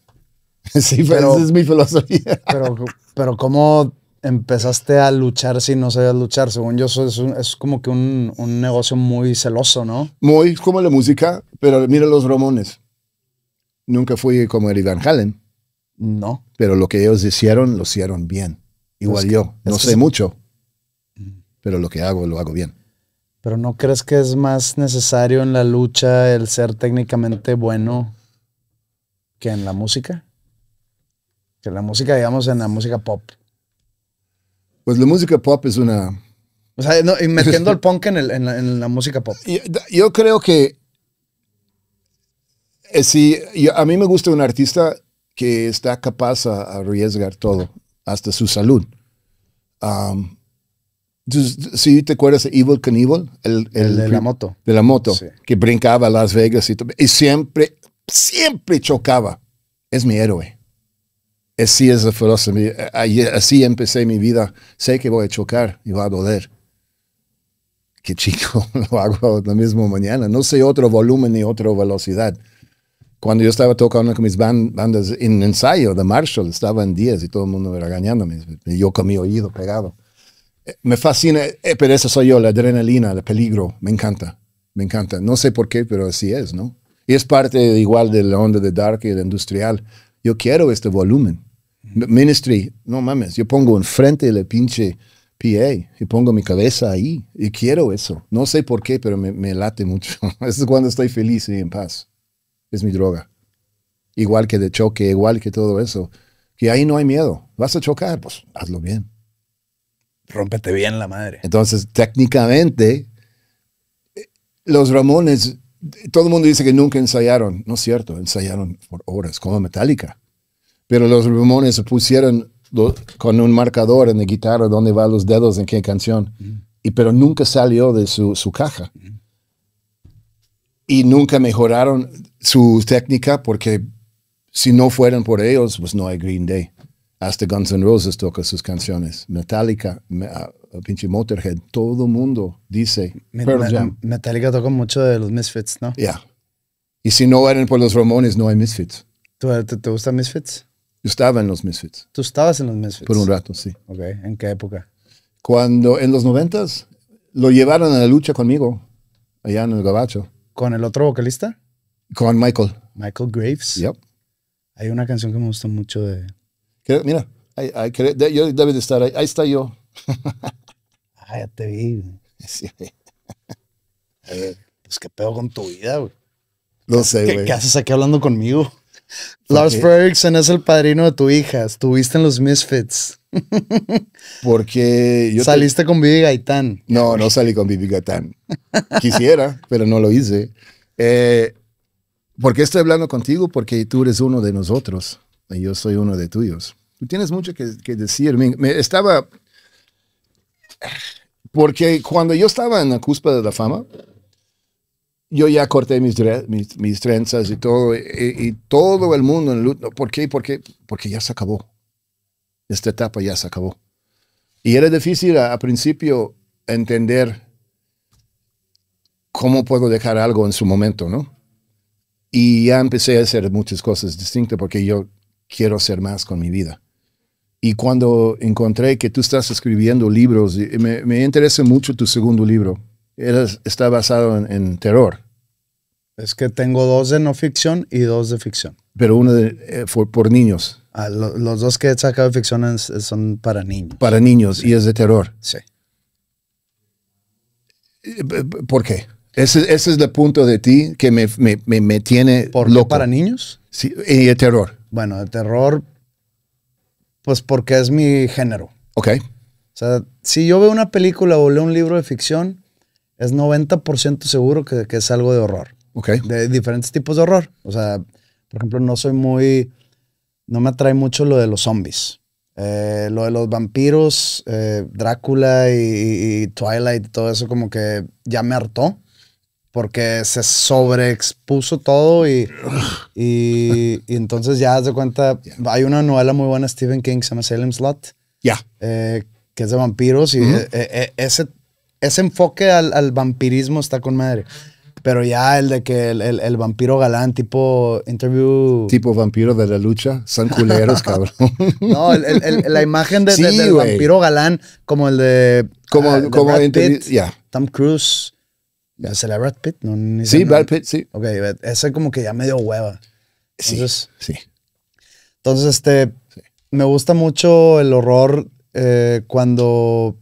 Sí, pero, esa es mi filosofía. Pero, pero ¿cómo empezaste a luchar si no sabías luchar? Según yo, es, es como que un, negocio muy celoso, ¿no? Muy como la música, pero mira los romones. Nunca fui como el Van Halen. No. Pero lo que ellos hicieron, lo hicieron bien. Igual yo. No sé mucho, mm. pero lo que hago, lo hago bien. Pero ¿no crees que es más necesario en la lucha el ser técnicamente bueno que en la música? que la música, digamos, en la música pop. Pues la música pop es una... O sea, metiendo el punk en, la, música pop. Yo, creo que... Eh, yo, a mí me gusta un artista que está capaz a, arriesgar todo, hasta su salud. si te acuerdas de Evil Knievel, el, el, de la moto. De la moto, que brincaba a Las Vegas y siempre, siempre chocaba. Es mi héroe así es la filosofía. Así empecé mi vida. Sé que voy a chocar y va a doler. Qué chico, lo hago la misma mañana. No sé otro volumen ni otra velocidad. Cuando yo estaba tocando con mis bandas en ensayo de Marshall, estaba en 10 y todo el mundo era Y yo con mi oído pegado. Eh, me fascina, eh, pero eso soy yo, la adrenalina, el peligro. Me encanta, me encanta. No sé por qué, pero así es, ¿no? Y es parte igual de la onda de Dark y de Industrial. Yo quiero este volumen Ministry, no mames, yo pongo enfrente el pinche PA y pongo mi cabeza ahí y quiero eso. No sé por qué, pero me, late mucho. eso es cuando estoy feliz y en paz. Es mi droga. Igual que de choque, igual que todo eso. Que ahí no hay miedo. Vas a chocar, pues hazlo bien. Rómpete bien la madre. Entonces, técnicamente, eh, los Ramones, todo el mundo dice que nunca ensayaron. No es cierto, ensayaron por horas, como Metallica pero los Ramones pusieron con un marcador en la guitarra dónde van los dedos en qué canción, y, pero nunca salió de su, caja. Y nunca mejoraron su técnica porque si no fueran por ellos, pues no hay Green Day. Hasta Guns N' Roses toca sus canciones. Metallica, ah, pinche Motorhead, todo mundo dice. Metallica tocó mucho de los Misfits, ¿no? Ya. Y si no eran por los Ramones, no hay Misfits. te, te gusta Misfits? Yo estaba en los Misfits. ¿Tú estabas en los Misfits? Por un rato, sí. Ok, ¿en qué época? Cuando, en los noventas, lo llevaron a la lucha conmigo, allá en el Gabacho. ¿Con el otro vocalista? Con Michael. Michael Graves. Yep. Hay una canción que me gusta mucho de... Mira, yo debe de estar ahí. Ahí está yo. ah, ya te vi. Sí. pues qué pedo con tu vida, güey. No sé, güey. ¿Qué haces aquí hablando conmigo? Lars Frederiksen es el padrino de tu hija. Estuviste en los Misfits. Porque yo Saliste con Vivi Gaitán. No, no salí con Vivi Gaitán. Quisiera, pero no lo hice. Eh, ¿Por qué estoy hablando contigo? Porque tú eres uno de nosotros y yo soy uno de tuyos. Tú tienes mucho que, decir. estaba... Porque cuando yo estaba en la cúspide de la fama, yo ya corté mis, trenzas y todo, y, todo el mundo en luto. ¿Por qué? Porque, ya se acabó. Esta etapa ya se acabó. Y era difícil a, principio entender cómo puedo dejar algo en su momento, ¿no? Y ya empecé a hacer muchas cosas distintas porque yo quiero hacer más con mi vida. Y cuando encontré que tú estás escribiendo libros, me, me interesa mucho tu segundo libro, era, está basado en, terror. Es que tengo dos de no ficción y dos de ficción. Pero uno eh, fue por niños. Ah, los dos que he sacado de ficción son para niños. Para niños y es de terror. Sí. Eh, ¿Por qué? Ese, es el punto de ti que me, me, me, tiene ¿Por loco. para niños? Sí, y el terror. Bueno, de terror, pues porque es mi género. Ok. O sea, si yo veo una película o leo un libro de ficción, es 90% seguro que, es algo de horror. Ok. De diferentes tipos de horror. O sea, por ejemplo, no soy muy. No me atrae mucho lo de los zombies. Eh, lo de los vampiros, eh, Drácula y, y, Twilight, todo eso como que ya me hartó. Porque se sobreexpuso todo y, y, entonces ya haz de cuenta. Hay una novela muy buena, Stephen King, se llama Salem Slot. Ya. Eh, que es de vampiros y ese ese enfoque al, vampirismo está con madre. Pero ya el de que el, vampiro galán, tipo interview. Tipo vampiro de la lucha, son culeros, cabrón. no, la imagen del vampiro galán, como el de. Como, ah, el como Tom Cruise. ¿Se la Brad Pitt? sí, Brad Pitt, sí. Ok, ese como que ya medio hueva. sí, Entonces, este. Me gusta mucho el horror eh, cuando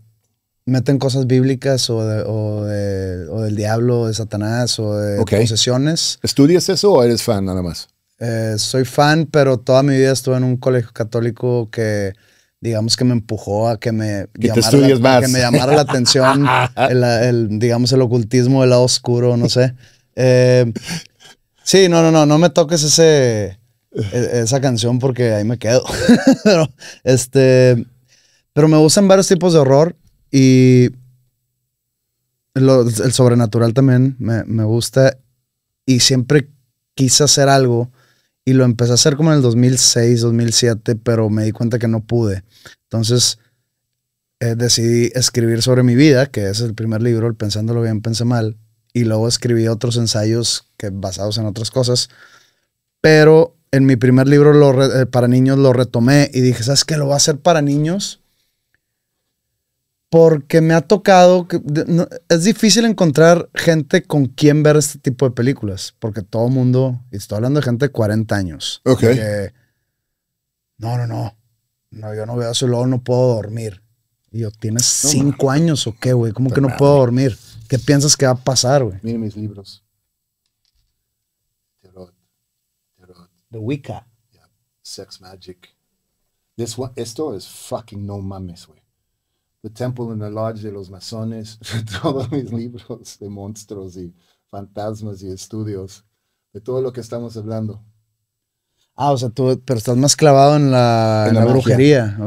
meten cosas bíblicas o, o, del diablo, de Satanás o de posesiones. ¿Estudias eso o eres fan nada más? Eh, soy fan, pero toda mi vida estuve en un colegio católico que digamos que me empujó a que me, llamara la, Que me llamara la atención, el, digamos, el ocultismo, del lado oscuro, no sé. Eh, sí, no, no, no, no me toques ese, e, esa canción porque ahí me quedo. este, pero me gustan varios tipos de horror. Y el sobrenatural también me, gusta. Y siempre quise hacer algo. Y lo empecé a hacer como en el 2006, 2007, pero me di cuenta que no pude. Entonces eh, decidí escribir sobre mi vida, que es el primer libro, el Pensándolo bien, pensé mal. Y luego escribí otros ensayos que, basados en otras cosas. Pero en mi primer libro eh, para niños lo retomé y dije, ¿sabes qué? Lo voy a hacer para niños porque me ha tocado que es difícil encontrar gente con quien ver este tipo de películas, porque todo el mundo, y estoy hablando de gente de 40 años, okay. no, no, no, no, yo no veo eso y luego no puedo dormir. Y yo, ¿tienes 5 años o qué, güey? ¿Cómo que no puedo dormir? ¿Qué piensas que va a pasar, güey? Miren mis libros. The Wicca. Sex Magic. esto es fucking no mames, güey. The Temple and the Lodge de los Masones, todos mis libros de monstruos y fantasmas y estudios, de todo lo que estamos hablando. Ah, o sea, tú, pero estás más clavado en la, brujería.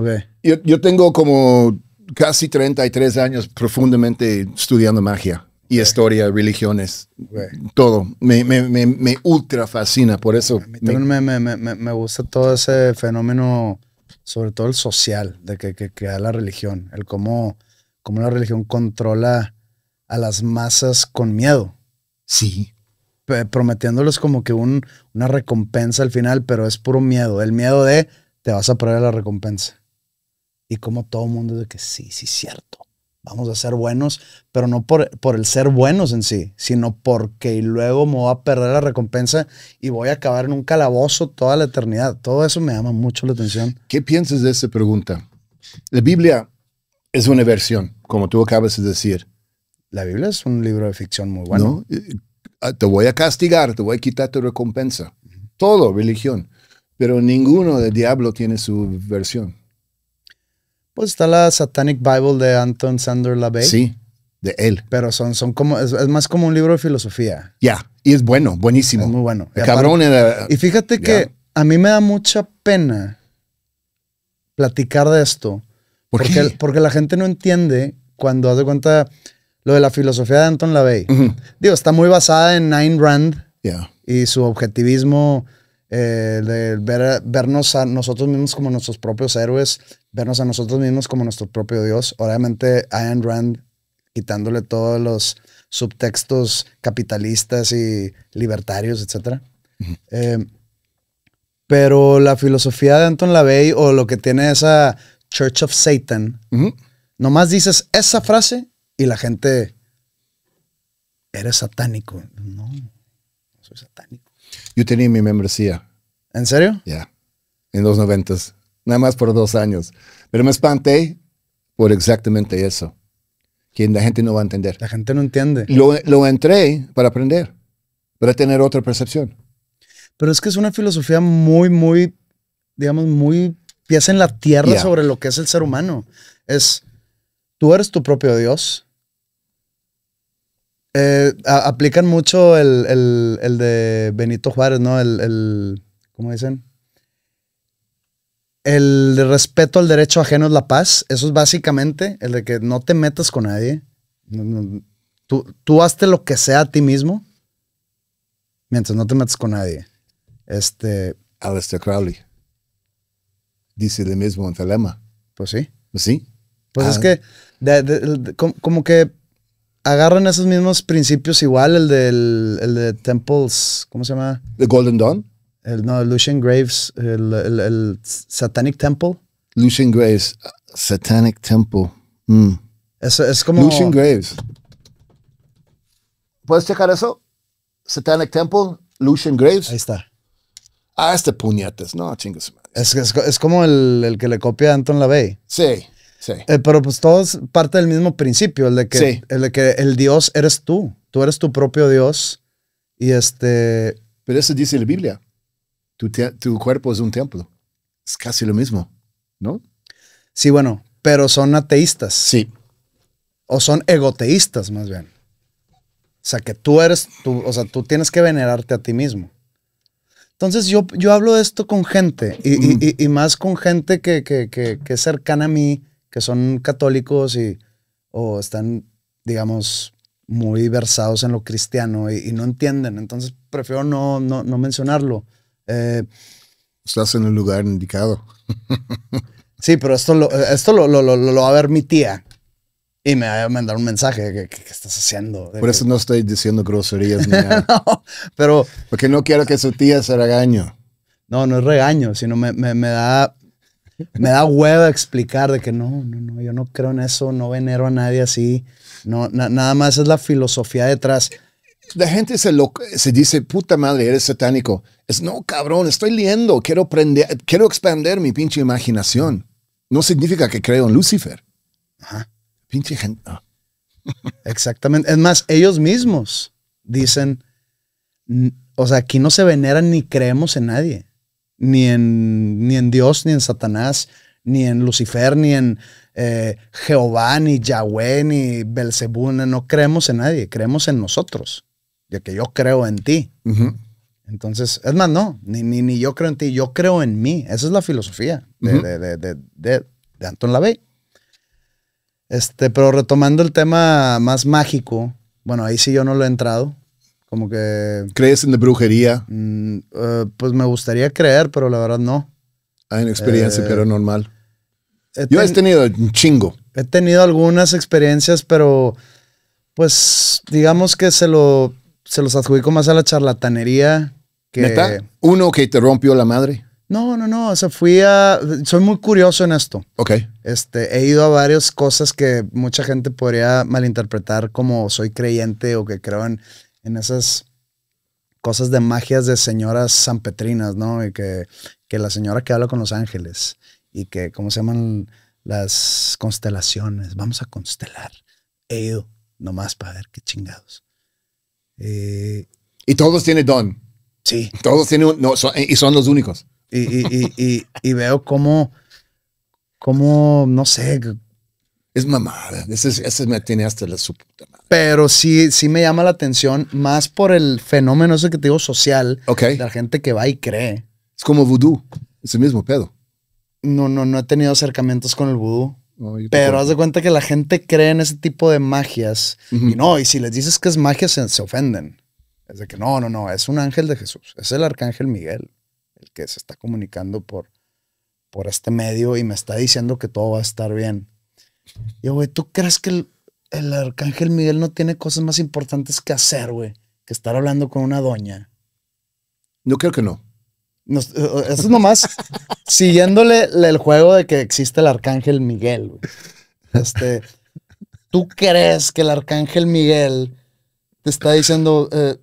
Yo, yo, tengo como casi 33 años profundamente estudiando magia y historia, religiones, todo. Me, me, me, me, ultra fascina, por eso. A mí también me, gusta todo ese fenómeno sobre todo el social, de que, que, la religión, el cómo, cómo, la religión controla a las masas con miedo. Sí. prometiéndoles como que un, una recompensa al final, pero es puro miedo. El miedo de te vas a perder la recompensa. Y como todo el mundo de que sí, sí, cierto vamos a ser buenos, pero no por, por el ser buenos en sí, sino porque luego me voy a perder la recompensa y voy a acabar en un calabozo toda la eternidad. Todo eso me llama mucho la atención. ¿Qué piensas de esa pregunta? La Biblia es una versión, como tú acabas de decir. La Biblia es un libro de ficción muy bueno. Eh, te voy a castigar, te voy a quitar tu recompensa. Todo religión. Pero ninguno del diablo tiene su versión. Pues está la Satanic Bible de Anton Sander LaVey. Sí, de él. Pero son, son como, es, más como un libro de filosofía. Ya, y es bueno, buenísimo. muy bueno. y cabrón Y fíjate que a mí me da mucha pena platicar de esto. porque, porque la gente no entiende cuando hace cuenta lo de la filosofía de Anton LaVey. Digo, está muy basada en Ayn Rand y su objetivismo eh, de ver, vernos a nosotros mismos como nuestros propios héroes, vernos a nosotros mismos como nuestro propio Dios. Obviamente, Ayn Rand, quitándole todos los subtextos capitalistas y libertarios, etc. Eh, pero la filosofía de Anton LaVey o lo que tiene esa Church of Satan, nomás dices esa frase y la gente, eres satánico. No, no soy satánico. Yo tenía mi membresía. ¿En serio? Ya. En los noventas. Nada más por dos años. Pero me espanté por exactamente eso. Que la gente no va a entender. La gente no entiende. Lo, lo entré para aprender, para tener otra percepción. Pero es que es una filosofía muy, muy, digamos, muy pieza en la tierra sobre lo que es el ser humano. Es, tú eres tu propio Dios eh, aplican mucho el, de Benito Juárez, ¿no? El, el, ¿cómo dicen? El respeto al derecho ajeno es la paz. Eso es básicamente el de que no te metas con nadie. Tú, tú hazte lo que sea a ti mismo mientras no te metas con nadie. Este. Alistair Crowley dice lo mismo en Pues sí. Pues sí. Pues es ah. que, como que agarran esos mismos principios igual, el del el de Temples, ¿cómo se llama? The Golden Dawn. El, no, Lucian Graves, el, Satanic Temple. Lucian Graves, Satanic Temple. Mm. Eso es como... Lucian Graves. ¿Puedes checar eso? Satanic Temple, Lucian Graves. Ahí está. Ah, este puñetes, no, chingos Es, es, como el, el, que le copia a Anton LaVey. Sí. Eh, pero pues todos parte del mismo principio, el de, que, el que el Dios eres tú, tú eres tu propio Dios. Y este... Pero eso dice la Biblia. Tu, cuerpo es un templo. Es casi lo mismo, ¿no? Sí, bueno, pero son ateístas. Sí. O son egoteístas más bien. O sea, que tú eres, tú, o sea, tú tienes que venerarte a ti mismo. Entonces yo, yo hablo de esto con gente y, mm. más con gente que, que, es cercana a mí que son católicos y o están, digamos, muy versados en lo cristiano y, no entienden. Entonces prefiero no, no, mencionarlo. Eh, estás en el lugar indicado. sí, pero esto lo, esto lo, va a ver mi tía. Y me va a mandar un mensaje que, qué estás haciendo. Por eso no estoy diciendo groserías ni pero... Porque no quiero que su tía se regaño. No, no es regaño, sino me, me da me da hueva explicar de que no, no, no, yo no creo en eso, no venero a nadie así. No, nada más es la filosofía detrás. La gente se, lo, se dice, puta madre, eres satánico. Es, no, cabrón, estoy leyendo, quiero, aprender, quiero expandir mi pinche imaginación. No significa que creo en Lucifer. Ajá. Pinche gente. Ah. Exactamente. Es más, ellos mismos dicen, o sea, aquí no se veneran ni creemos en nadie ni en, ni en Dios, ni en Satanás, ni en Lucifer, ni en eh, Jehová, ni Yahweh, ni Belzebú. No creemos en nadie, creemos en nosotros, Ya que yo creo en ti. Entonces, es más, no, ni, ni, ni, yo creo en ti, yo creo en mí. Esa es la filosofía de, de Anton LaVey. Este, pero retomando el tema más mágico, bueno, ahí sí yo no lo he entrado, como que... ¿Crees en la brujería? Mm, eh, pues me gustaría creer, pero la verdad no. Hay ah, una experiencia eh, pero normal Yo he tenido un chingo. He tenido algunas experiencias, pero pues digamos que se, lo, se los adjudico más a la charlatanería. Que... ¿Uno que te rompió la madre? No, no, no. O sea, fui a. Soy muy curioso en esto. Ok. Este, he ido a varias cosas que mucha gente podría malinterpretar como soy creyente o que creo en en esas cosas de magias de señoras sanpetrinas, ¿no? Y que, la señora que habla con los ángeles y que, ¿cómo se llaman las constelaciones? Vamos a constelar. He ido nomás para ver qué chingados. Eh, y todos tienen don. Sí. Todos tienen y son los únicos. Y, y, veo cómo, cómo, no sé, es mamada. Ese, me tiene hasta la su Pero sí, sí me llama la atención más por el fenómeno ese que social. De la gente que va y cree. Es como vudú. Es el mismo pedo. No, no, no he tenido acercamientos con el vudú. pero haz de cuenta que la gente cree en ese tipo de magias. Y no, y si les dices que es magia, se, ofenden. Es de que no, no, no, es un ángel de Jesús. Es el arcángel Miguel, el que se está comunicando por, por este medio y me está diciendo que todo va a estar bien yo, güey, ¿tú crees que el, arcángel Miguel no tiene cosas más importantes que hacer, güey, que estar hablando con una doña? No creo que no. Eh, eh, eso es nomás siguiéndole el juego de que existe el arcángel Miguel, Este, ¿tú crees que el arcángel Miguel te está diciendo, eh,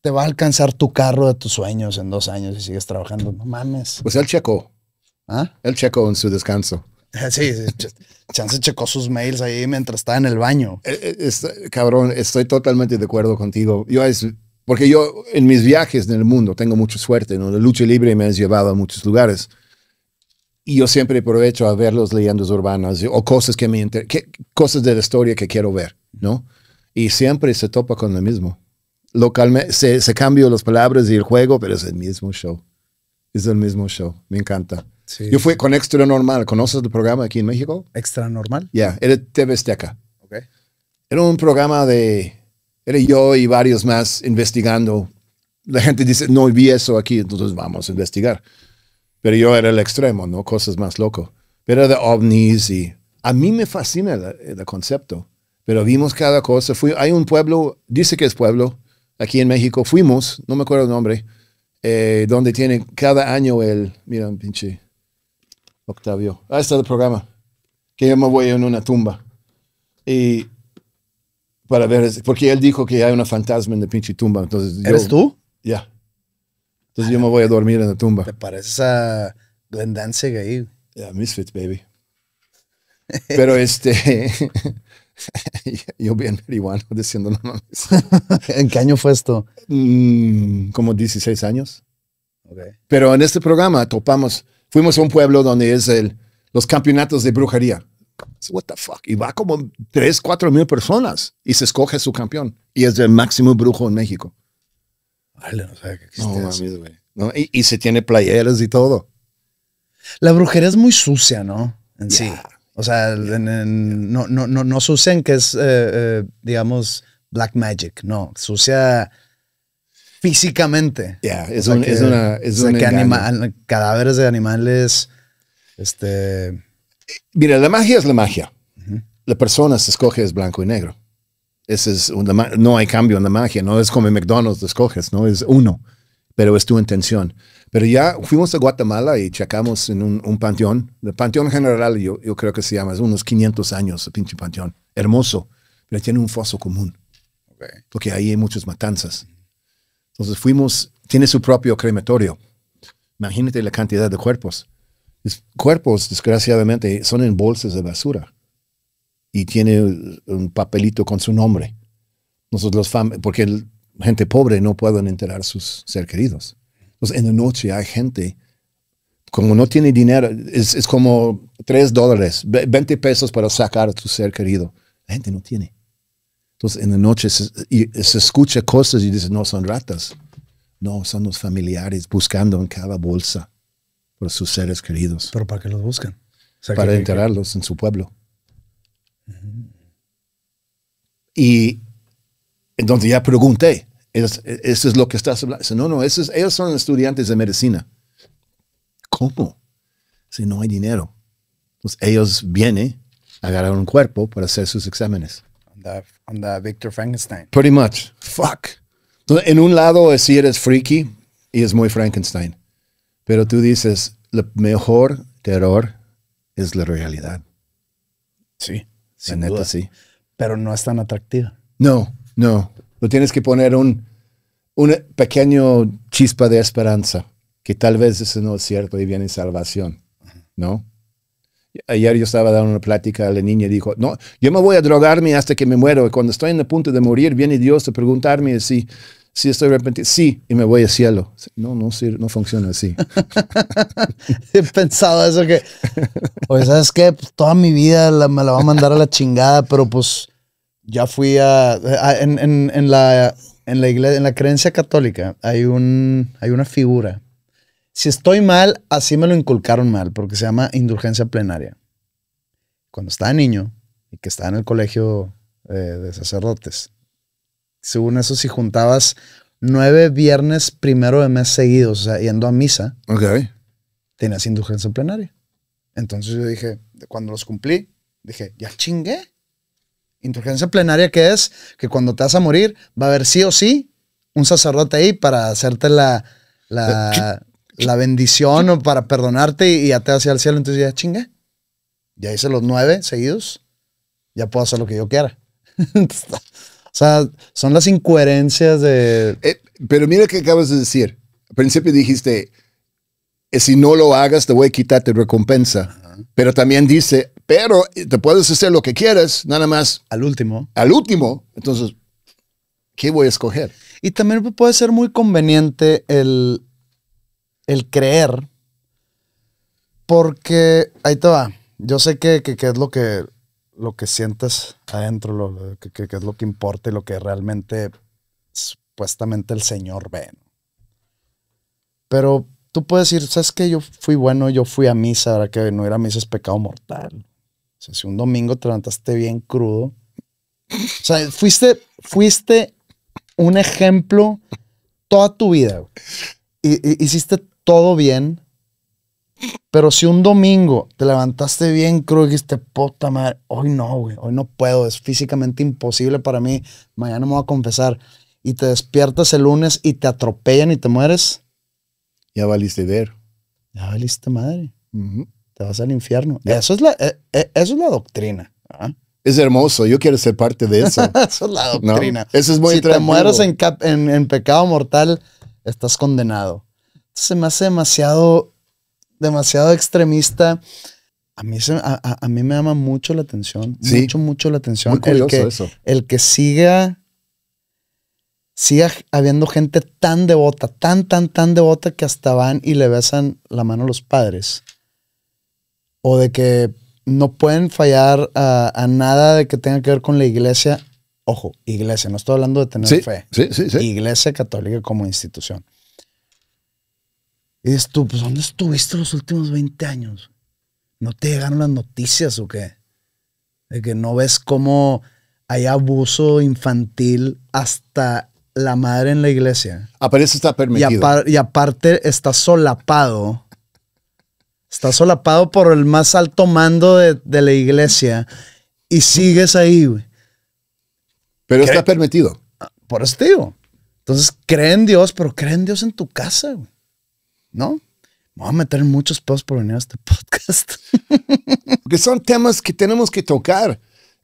te va a alcanzar tu carro de tus sueños en dos años y sigues trabajando? No mames. Pues él checó. ¿Ah? Él checó en su descanso. sí, sí. Chance checó sus mails ahí mientras estaba en el baño. Eh, eh, cabrón, estoy totalmente de acuerdo contigo. Yo es, porque yo en mis viajes en el mundo tengo mucha suerte, ¿no? La lucha libre me ha llevado a muchos lugares. Y yo siempre aprovecho a ver los leyendas urbanas o cosas que me cosas de la historia que quiero ver, ¿no? Y siempre se topa con lo mismo. Localmente, se, se cambian las palabras y el juego, pero es el mismo show. Es el mismo show. Me encanta. Yo fui con Extra Normal. ¿Conoces el programa aquí en México? Extra Normal. Ya, era TV Azteca. Okay. Era un programa de. Era yo y varios más investigando. La gente dice, no vi eso aquí, entonces vamos a investigar. Pero yo era el extremo, ¿no? Cosas más loco. Pero de ovnis y. A mí me fascina el, concepto. Pero vimos cada cosa. Fui, hay un pueblo, dice que es pueblo, aquí en México. Fuimos, no me acuerdo el nombre, eh, donde tiene cada año el. Mira, pinche Octavio, está el programa, que yo me voy en una tumba. Y para ver, porque él dijo que hay una fantasma en la pinche tumba. Entonces ¿Eres tú? Ya. Entonces yo me voy a dormir en la tumba. Te pareces a Glenn Danzig ahí. Yeah, misfits, baby. Pero este, yo bien marihuano diciendo no mames. ¿En qué año fue esto? Mm, como 16 años. Okay. Pero en este programa topamos Fuimos a un pueblo donde es el, los campeonatos de brujería. What the fuck? Y va como 3, 4 mil personas y se escoge su campeón. Y es el máximo brujo en México. no Y, se tiene playeras y todo. La brujería es muy sucia, ¿no? En sí. O sea, no, no, no, no sucia que es, eh, eh, digamos, black magic, no. Sucia físicamente. es, un, es una. que animal, cadáveres de animales. Este. Mira, la magia es la magia. La persona se escoge es blanco y negro. Ese es una, no hay cambio en la magia, no es como en McDonald's, escoges, no es uno, pero es tu intención. Pero ya fuimos a Guatemala y checamos en un, panteón. El panteón general, yo, creo que se llama, es unos 500 años, el pinche panteón. Hermoso, pero tiene un foso común. Porque ahí hay muchas matanzas. Entonces fuimos, tiene su propio crematorio. Imagínate la cantidad de cuerpos. cuerpos, desgraciadamente, son en bolsas de basura y tiene un papelito con su nombre. Nosotros los porque gente pobre no pueden enterar sus ser queridos. Entonces, en la noche hay gente, como no tiene dinero, es, como 3 dólares, 20 pesos para sacar a tu ser querido. La gente no tiene. Entonces en la noche se, y, se escucha cosas y dice, no, son ratas. No, son los familiares buscando en cada bolsa por sus seres queridos. ¿Pero para qué los buscan? para enterarlos en su pueblo. Y entonces ya pregunté, ¿eso es lo que estás hablando? no, no, ellos son estudiantes de medicina. ¿Cómo? Si no hay dinero. Entonces ellos vienen, a agarrar un cuerpo para hacer sus exámenes. Victor Frankenstein. Pretty much. Fuck. en un lado, es eh, si eres freaky y es muy Frankenstein, pero tú dices, el mejor terror es la realidad. Sí. sí. Pero no es tan atractiva. No, no. Lo tienes que poner un, un pequeño chispa de esperanza, que tal vez eso no es cierto y viene salvación, ¿no? Ayer yo estaba dando una plática a la niña y dijo, no, yo me voy a drogarme hasta que me muero. Y cuando estoy en el punto de morir, viene Dios a preguntarme si, si estoy arrepentido. Sí, y me voy al cielo. No, no, no funciona así. He pensado eso que, pues, ¿sabes qué? Pues, toda mi vida me la va a mandar a la chingada, pero pues ya fui a, en, en, en, la, en la iglesia, en la creencia católica, hay, un, hay una figura si estoy mal, así me lo inculcaron mal, porque se llama indulgencia plenaria. Cuando estaba niño y que estaba en el colegio eh, de sacerdotes, según eso, si juntabas nueve viernes primero de mes seguidos, o sea, yendo a misa, tenías indulgencia plenaria. Entonces yo dije, cuando los cumplí, dije, ya chingué. Indulgencia plenaria ¿qué es que cuando te vas a morir va a haber sí o sí un sacerdote ahí para hacerte la... la eh, la bendición para perdonarte y ya te hacia el cielo. Entonces ya chingue. Ya hice los nueve seguidos. Ya puedo hacer lo que yo quiera. o sea, son las incoherencias de. Eh, pero mira que acabas de decir. Al principio dijiste: eh, si no lo hagas, te voy a quitar tu recompensa. Pero también dice: pero eh, te puedes hacer lo que quieras, nada más. Al último. Al último. Entonces, ¿qué voy a escoger? Y también puede ser muy conveniente el, el creer, porque ahí te va. Yo sé que, que, es lo que, lo que sientes adentro, lo, que, es lo que importa y lo que realmente supuestamente el Señor ve. Pero tú puedes decir, ¿sabes qué? Yo fui bueno, yo fui a misa, ahora que no ir a misa es pecado mortal. O sea, si un domingo te levantaste bien crudo, o sea, fuiste, fuiste un ejemplo toda tu vida. Y, y, hiciste todo bien. Pero si un domingo te levantaste bien cru, y dijiste, puta madre, hoy no, güey, hoy no puedo, es físicamente imposible para mí, mañana me voy a confesar. Y te despiertas el lunes y te atropellan y te mueres. Ya valiste ver. Ya valiste madre. Te vas al infierno. Eso, es la, eh, eh, eso es la doctrina. ¿ah? Es hermoso, yo quiero ser parte de eso. eso es la doctrina. Eso es muy Si te mueres en pecado mortal, estás condenado se me hace demasiado, demasiado extremista. A mí, a, mí me llama mucho la atención, mucho, mucho la atención. el que, El que siga, siga habiendo gente tan devota, tan, tan, tan devota que hasta van y le besan la mano a los padres. O de que no pueden fallar a, nada de que tenga que ver con la iglesia ojo, iglesia, no estoy hablando de tener sí, fe. Sí, sí, iglesia católica como institución tú, pues, ¿dónde estuviste los últimos 20 años? ¿No te llegaron las noticias o qué? De que no ves cómo hay abuso infantil hasta la madre en la iglesia. Aparece está permitido. Y, aparte está solapado. Está solapado por el más alto mando de, la iglesia. Y sigues ahí, güey. Pero está permitido. Ah, por eso te digo. Entonces cree en Dios, pero cree en Dios en tu casa, güey. ¿no? Me voy a meter muchos posts por venir a este podcast. Porque son temas que tenemos que tocar.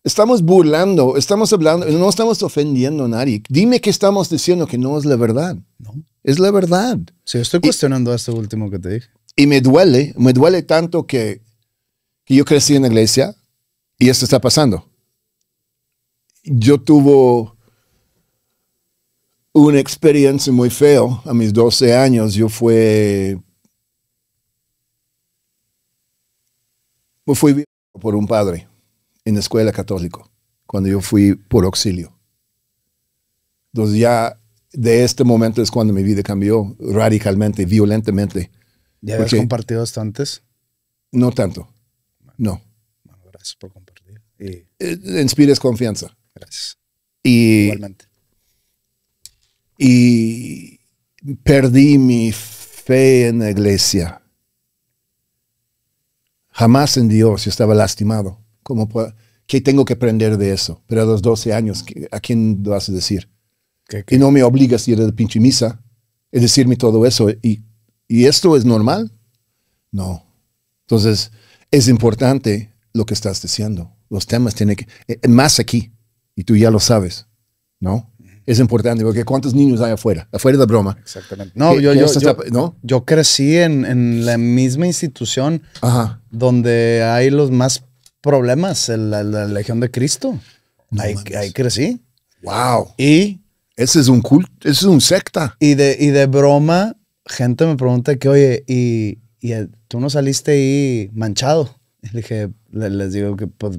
Estamos burlando, estamos hablando, no estamos ofendiendo a nadie. Dime qué estamos diciendo que no es la verdad. No. Es la verdad. Sí, estoy cuestionando esto último que te dije. Y me duele, me duele tanto que, que yo crecí en la iglesia y esto está pasando. Yo tuve una experiencia muy fea. A mis 12 años yo fui... Me fui por un padre en la escuela católica, cuando yo fui por auxilio. Entonces ya de este momento es cuando mi vida cambió radicalmente, violentamente. ¿Ya habías compartido esto antes? No tanto, no. Bueno, gracias por compartir. Eh, eh, inspires confianza. Gracias. Igualmente y perdí mi fe en la iglesia. Jamás en Dios, yo estaba lastimado. ¿Cómo ¿Qué tengo que aprender de eso? Pero a los 12 años, ¿a quién lo vas a decir? que Y no me obligas a ir a la pinche misa y decirme todo eso. ¿Y, ¿Y esto es normal? No. Entonces, es importante lo que estás diciendo. Los temas tienen que... Eh, más aquí, y tú ya lo sabes, ¿no? es importante, porque ¿cuántos niños hay afuera? Afuera de broma. Exactamente. No, yo, yo, yo, crecí en, en, la misma institución donde hay los más problemas, la, Legión de Cristo. ahí, crecí. Wow. Y... Ese es un culto, ese es un secta. Y de, y de broma, gente me pregunta que, oye, y, y eh, tú no saliste ahí manchado. dije, les digo que, pues,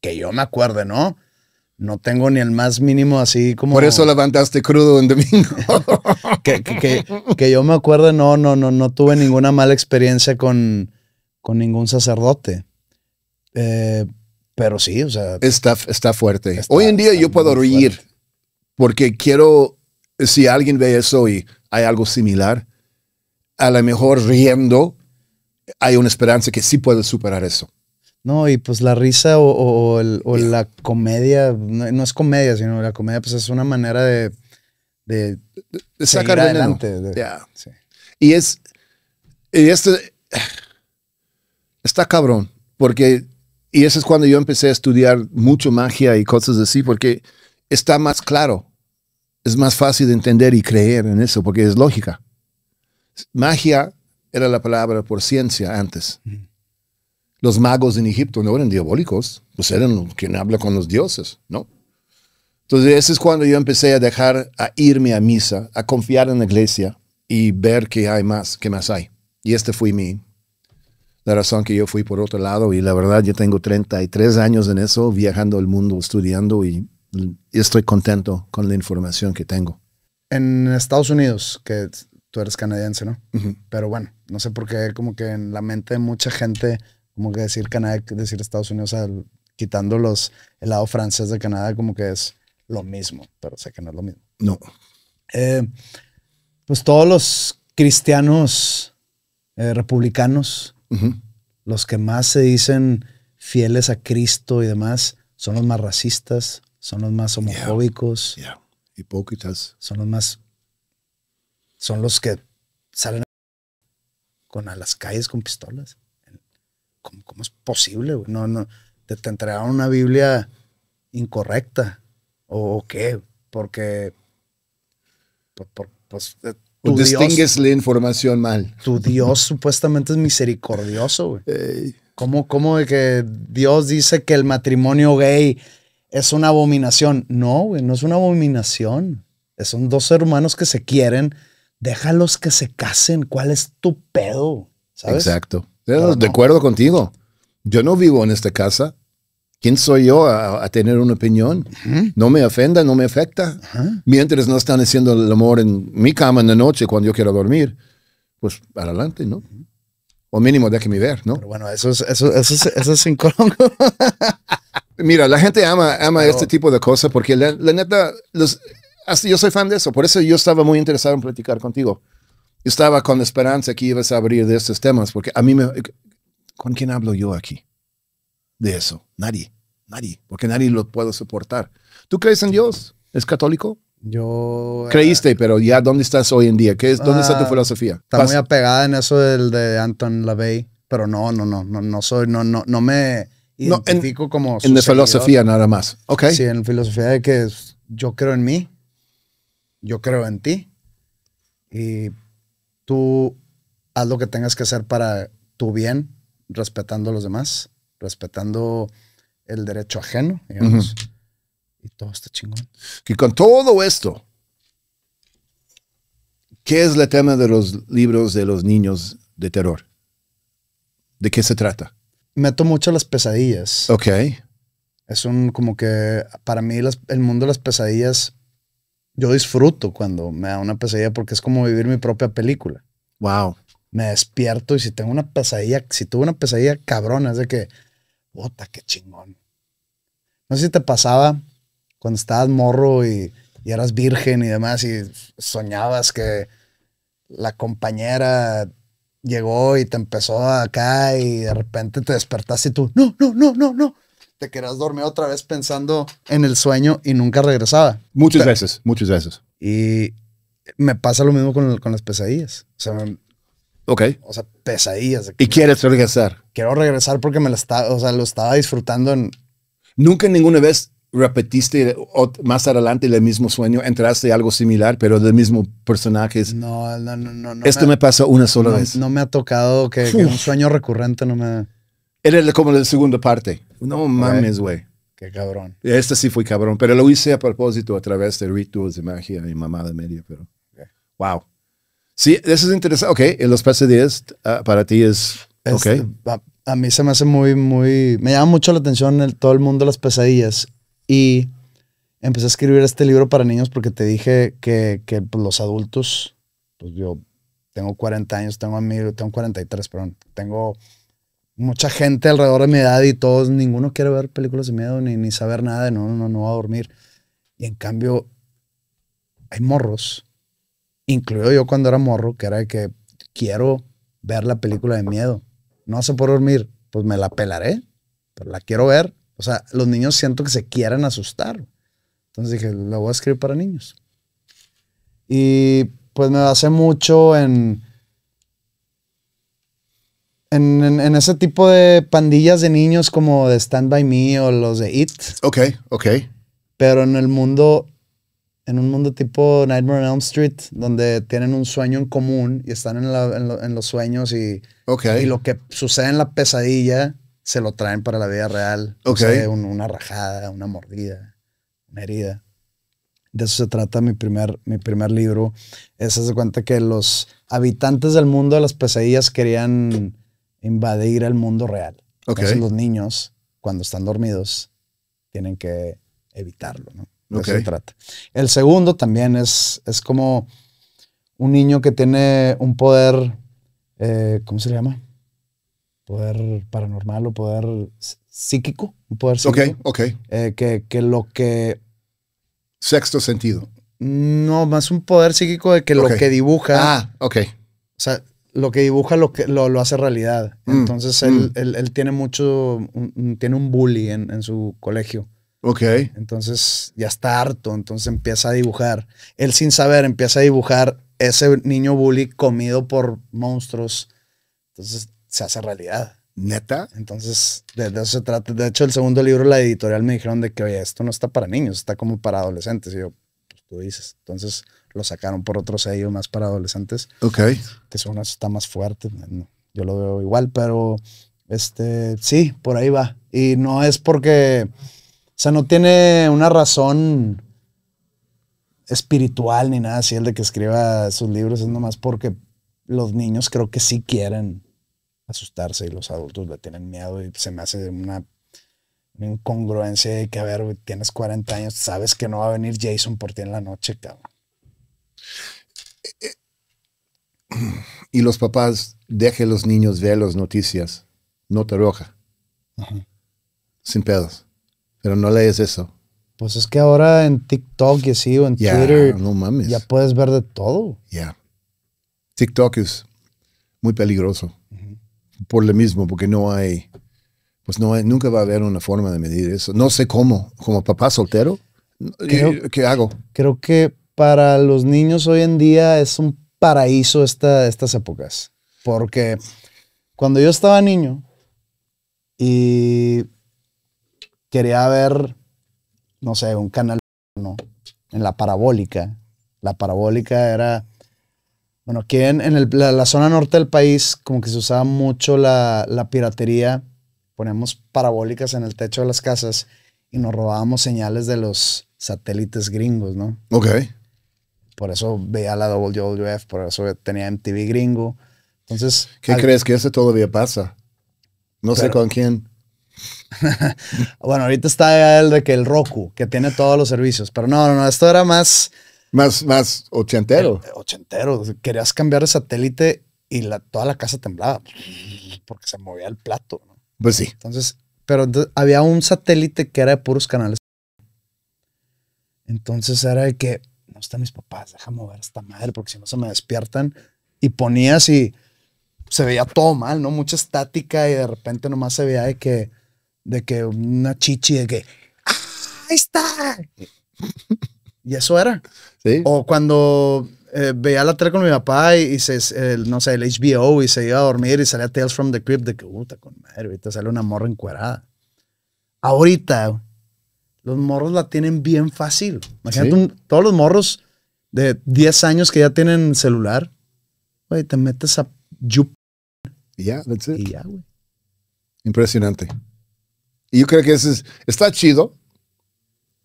que yo me acuerde, ¿no? no tengo ni el más mínimo así como... Por eso levantaste crudo en domingo. que, yo me acuerdo, no, no, no, no tuve ninguna mala experiencia con, con ningún sacerdote. Eh, pero sí, o sea... Está, está fuerte. Hoy en día yo puedo reír porque quiero, si alguien ve eso y hay algo similar, a lo mejor riendo hay una esperanza que sí puede superar eso. No, y pues la risa o, la comedia, no, es comedia, sino la comedia pues es una manera de, sacar adelante. Y es, y este, está cabrón, porque, y eso es cuando yo empecé a estudiar mucho magia y cosas así, porque está más claro, es más fácil de entender y creer en eso, porque es lógica. Magia era la palabra por ciencia antes. Los magos en Egipto no eran diabólicos, pues eran quien habla con los dioses, ¿no? Entonces, ese es cuando yo empecé a dejar, a irme a misa, a confiar en la iglesia y ver que hay más, qué más hay. Y este fue mi, la razón que yo fui por otro lado. Y la verdad, yo tengo 33 años en eso, viajando al mundo, estudiando y, estoy contento con la información que tengo. En Estados Unidos, que tú eres canadiense, ¿no? Pero bueno, no sé por qué, como que en la mente de mucha gente como que decir Canadá, decir Estados Unidos, quitando los, el lado francés de Canadá, como que es lo mismo, pero sé que no es lo mismo. No. Eh, pues todos los cristianos eh, republicanos, los que más se dicen fieles a Cristo y demás, son los más racistas, son los más homofóbicos. Hipócritas. Son los más. Son los que salen con a las calles con pistolas. ¿cómo, es posible? No, no, te, entregaron una Biblia incorrecta. ¿O, qué? Porque, por, pues, eh, pues distingues la información mal. Tu Dios supuestamente es misericordioso, güey. ¿Cómo, de que Dios dice que el matrimonio gay es una abominación? No, güey, no es una abominación. Son dos hermanos que se quieren. Déjalos que se casen. ¿Cuál es tu pedo? ¿Sabes? Exacto de acuerdo contigo. Yo no vivo en esta casa. ¿Quién soy yo a, tener una opinión? No me ofenda, no me afecta. Mientras no están haciendo el amor en mi cama en la noche cuando yo quiero dormir, pues adelante, ¿no? O mínimo déjeme ver, ¿no? Pero bueno, eso es, eso, eso Mira, la gente ama, ama este tipo de cosas porque la, neta, los, así yo soy fan de eso. Por eso yo estaba muy interesado en platicar contigo estaba con esperanza que ibas a abrir de estos temas, porque a mí me... ¿Con quién hablo yo aquí? De eso. Nadie, nadie, porque nadie lo puede soportar. ¿Tú crees en Dios? ¿Es católico? Yo... Eh, Creíste, pero ya, ¿dónde estás hoy en día? ¿Qué es, ¿Dónde está tu ah, filosofía? Está muy apegada en eso del de Anton LaVey, pero no, no, no, no, no soy, no, no, no me identifico como... En la filosofía nada más, ¿ok? Sí, en la filosofía de que yo creo en mí, yo creo en ti, y tú haz lo que tengas que hacer para tu bien, respetando a los demás, respetando el derecho ajeno, digamos. Y todo está chingón. Que con todo esto, ¿qué es el tema de los libros de los niños de terror? ¿De qué se trata? Meto mucho las pesadillas. Ok. Es un como que para mí el mundo de las pesadillas yo disfruto cuando me da una pesadilla porque es como vivir mi propia película. Wow. Me despierto y si tengo una pesadilla, si tuve una pesadilla cabrona, es de que, ¡bota! qué chingón. No sé si te pasaba cuando estabas morro y, eras virgen y demás y soñabas que la compañera llegó y te empezó acá y de repente te despertaste y tú, no, no, no, no, no te querías dormir otra vez pensando en el sueño y nunca regresaba. Muchas veces, muchas veces. Y me pasa lo mismo con, con las pesadillas. O sea, ok. O sea, pesadillas. ¿Y quieres regresar? Quiero regresar porque me lo está, o sea, lo estaba disfrutando en... Nunca ninguna vez repetiste más adelante el mismo sueño, entraste algo similar, pero del mismo personaje. No, no, no, no. Esto me, pasa pasó una sola vez. No me ha tocado que, que un sueño recurrente no me... Era como la segunda parte. No mames, güey. Qué cabrón. Este sí fue cabrón, pero lo hice a propósito a través de rituals de magia y mamada media, pero. Wow. Sí, eso es interesante. Ok, los pesadillas ah, para ti es. es A, mí se me hace muy, muy. Me llama mucho la atención todo el mundo las pesadillas. Y empecé a escribir este libro para niños porque te dije que, que pues, los adultos, pues yo tengo 40 años, tengo amigos, tengo 43, perdón, tengo mucha gente alrededor de mi edad y todos, ninguno quiere ver películas de miedo ni, saber nada, no, no, no va a dormir. Y en cambio, hay morros, incluido yo cuando era morro, que era de que quiero ver la película de miedo. No se por dormir, pues me la pelaré, pero la quiero ver. O sea, los niños siento que se quieren asustar. Entonces dije, la voy a escribir para niños. Y pues me hace mucho en en, en, ese tipo de pandillas de niños como de Stand By Me o los de It. Ok, ok. Pero en el mundo, en un mundo tipo Nightmare on Elm Street, donde tienen un sueño en común y están en, la, en los sueños y, okay. y lo que sucede en la pesadilla se lo traen para la vida real. Ok. sea, una rajada, una mordida, una herida. De eso se trata mi primer, mi primer libro. Es, de cuenta que los habitantes del mundo de las pesadillas querían invadir el mundo real. Entonces los niños, cuando están dormidos, tienen que evitarlo, ¿no? De se trata. El segundo también es, es como un niño que tiene un poder, eh, ¿cómo se llama? Poder paranormal o poder psíquico, un poder psíquico. Ok, ok. Eh, que, lo que... Sexto sentido. No, más un poder psíquico de que lo que dibuja... Ah, ok. O sea, lo que dibuja lo, que, lo, lo hace realidad. Mm. Entonces Él, mm. Él, él, tiene mucho, un, tiene un bully en, en, su colegio. Ok. Entonces ya está harto, entonces empieza a dibujar. Él sin saber empieza a dibujar ese niño bully comido por monstruos. Entonces se hace realidad. Neta. Entonces, de, eso se trata. De hecho, el segundo libro, la editorial me dijeron de que, oye, esto no está para niños, está como para adolescentes. Y yo, pues tú dices. Entonces, lo sacaron por otro sello más para adolescentes. Ok. Que son está más fuerte. Yo lo veo igual, pero este, sí, por ahí va. Y no es porque, o sea, no tiene una razón espiritual ni nada así el de que escriba sus libros, es nomás porque los niños creo que sí quieren asustarse y los adultos le tienen miedo y se me hace una incongruencia de que, a ver, tienes 40 años, sabes que no va a venir Jason por ti en la noche, cabrón. y los papás dejen los niños ver las noticias, nota roja, sin pedos. Pero no lees eso. Pues es que ahora en TikTok y así, o en Twitter, ya puedes ver de todo. Ya. TikTok es muy peligroso. Por lo mismo, porque no hay, pues no hay, nunca va a haber una forma de medir eso. No sé cómo, como papá soltero, ¿qué hago? Creo que para los niños hoy en día es un paraíso esta, estas épocas. Porque cuando yo estaba niño y quería ver, no sé, un canal ¿no? en la parabólica. La parabólica era, bueno, aquí en, la, zona norte del país como que se usaba mucho la, piratería. Poníamos parabólicas en el techo de las casas y nos robábamos señales de los satélites gringos, ¿no? Ok por eso veía la WWF, por eso tenía MTV gringo. Entonces, ¿Qué crees que eso todavía pasa? No sé con quién. bueno, ahorita está el de que el Roku, que tiene todos los servicios. Pero no, no, no, esto era más. Más, más ochentero. Eh, ochentero. Querías cambiar de satélite y la, toda la casa temblaba porque se movía el plato. Pues sí. Entonces, pero había un satélite que era de puros canales. Entonces era de que están mis papás, déjame ver esta madre, porque si no se me despiertan. Y ponías y se veía todo mal, ¿no? Mucha estática y de repente nomás se veía de que, de que una chichi, de que, ¡ah, ahí está! y eso era. O cuando eh, veía la tele con mi papá y, se, no sé, el HBO y se iba a dormir y salía Tales from the Crypt de que, puta, con madre, ahorita sale una morra encuerada. Ahorita, los morros la tienen bien fácil. Imagínate todos los morros de 10 años que ya tienen celular. Güey, te metes a Ya, Y ya, güey. Impresionante. Y yo creo que eso está chido.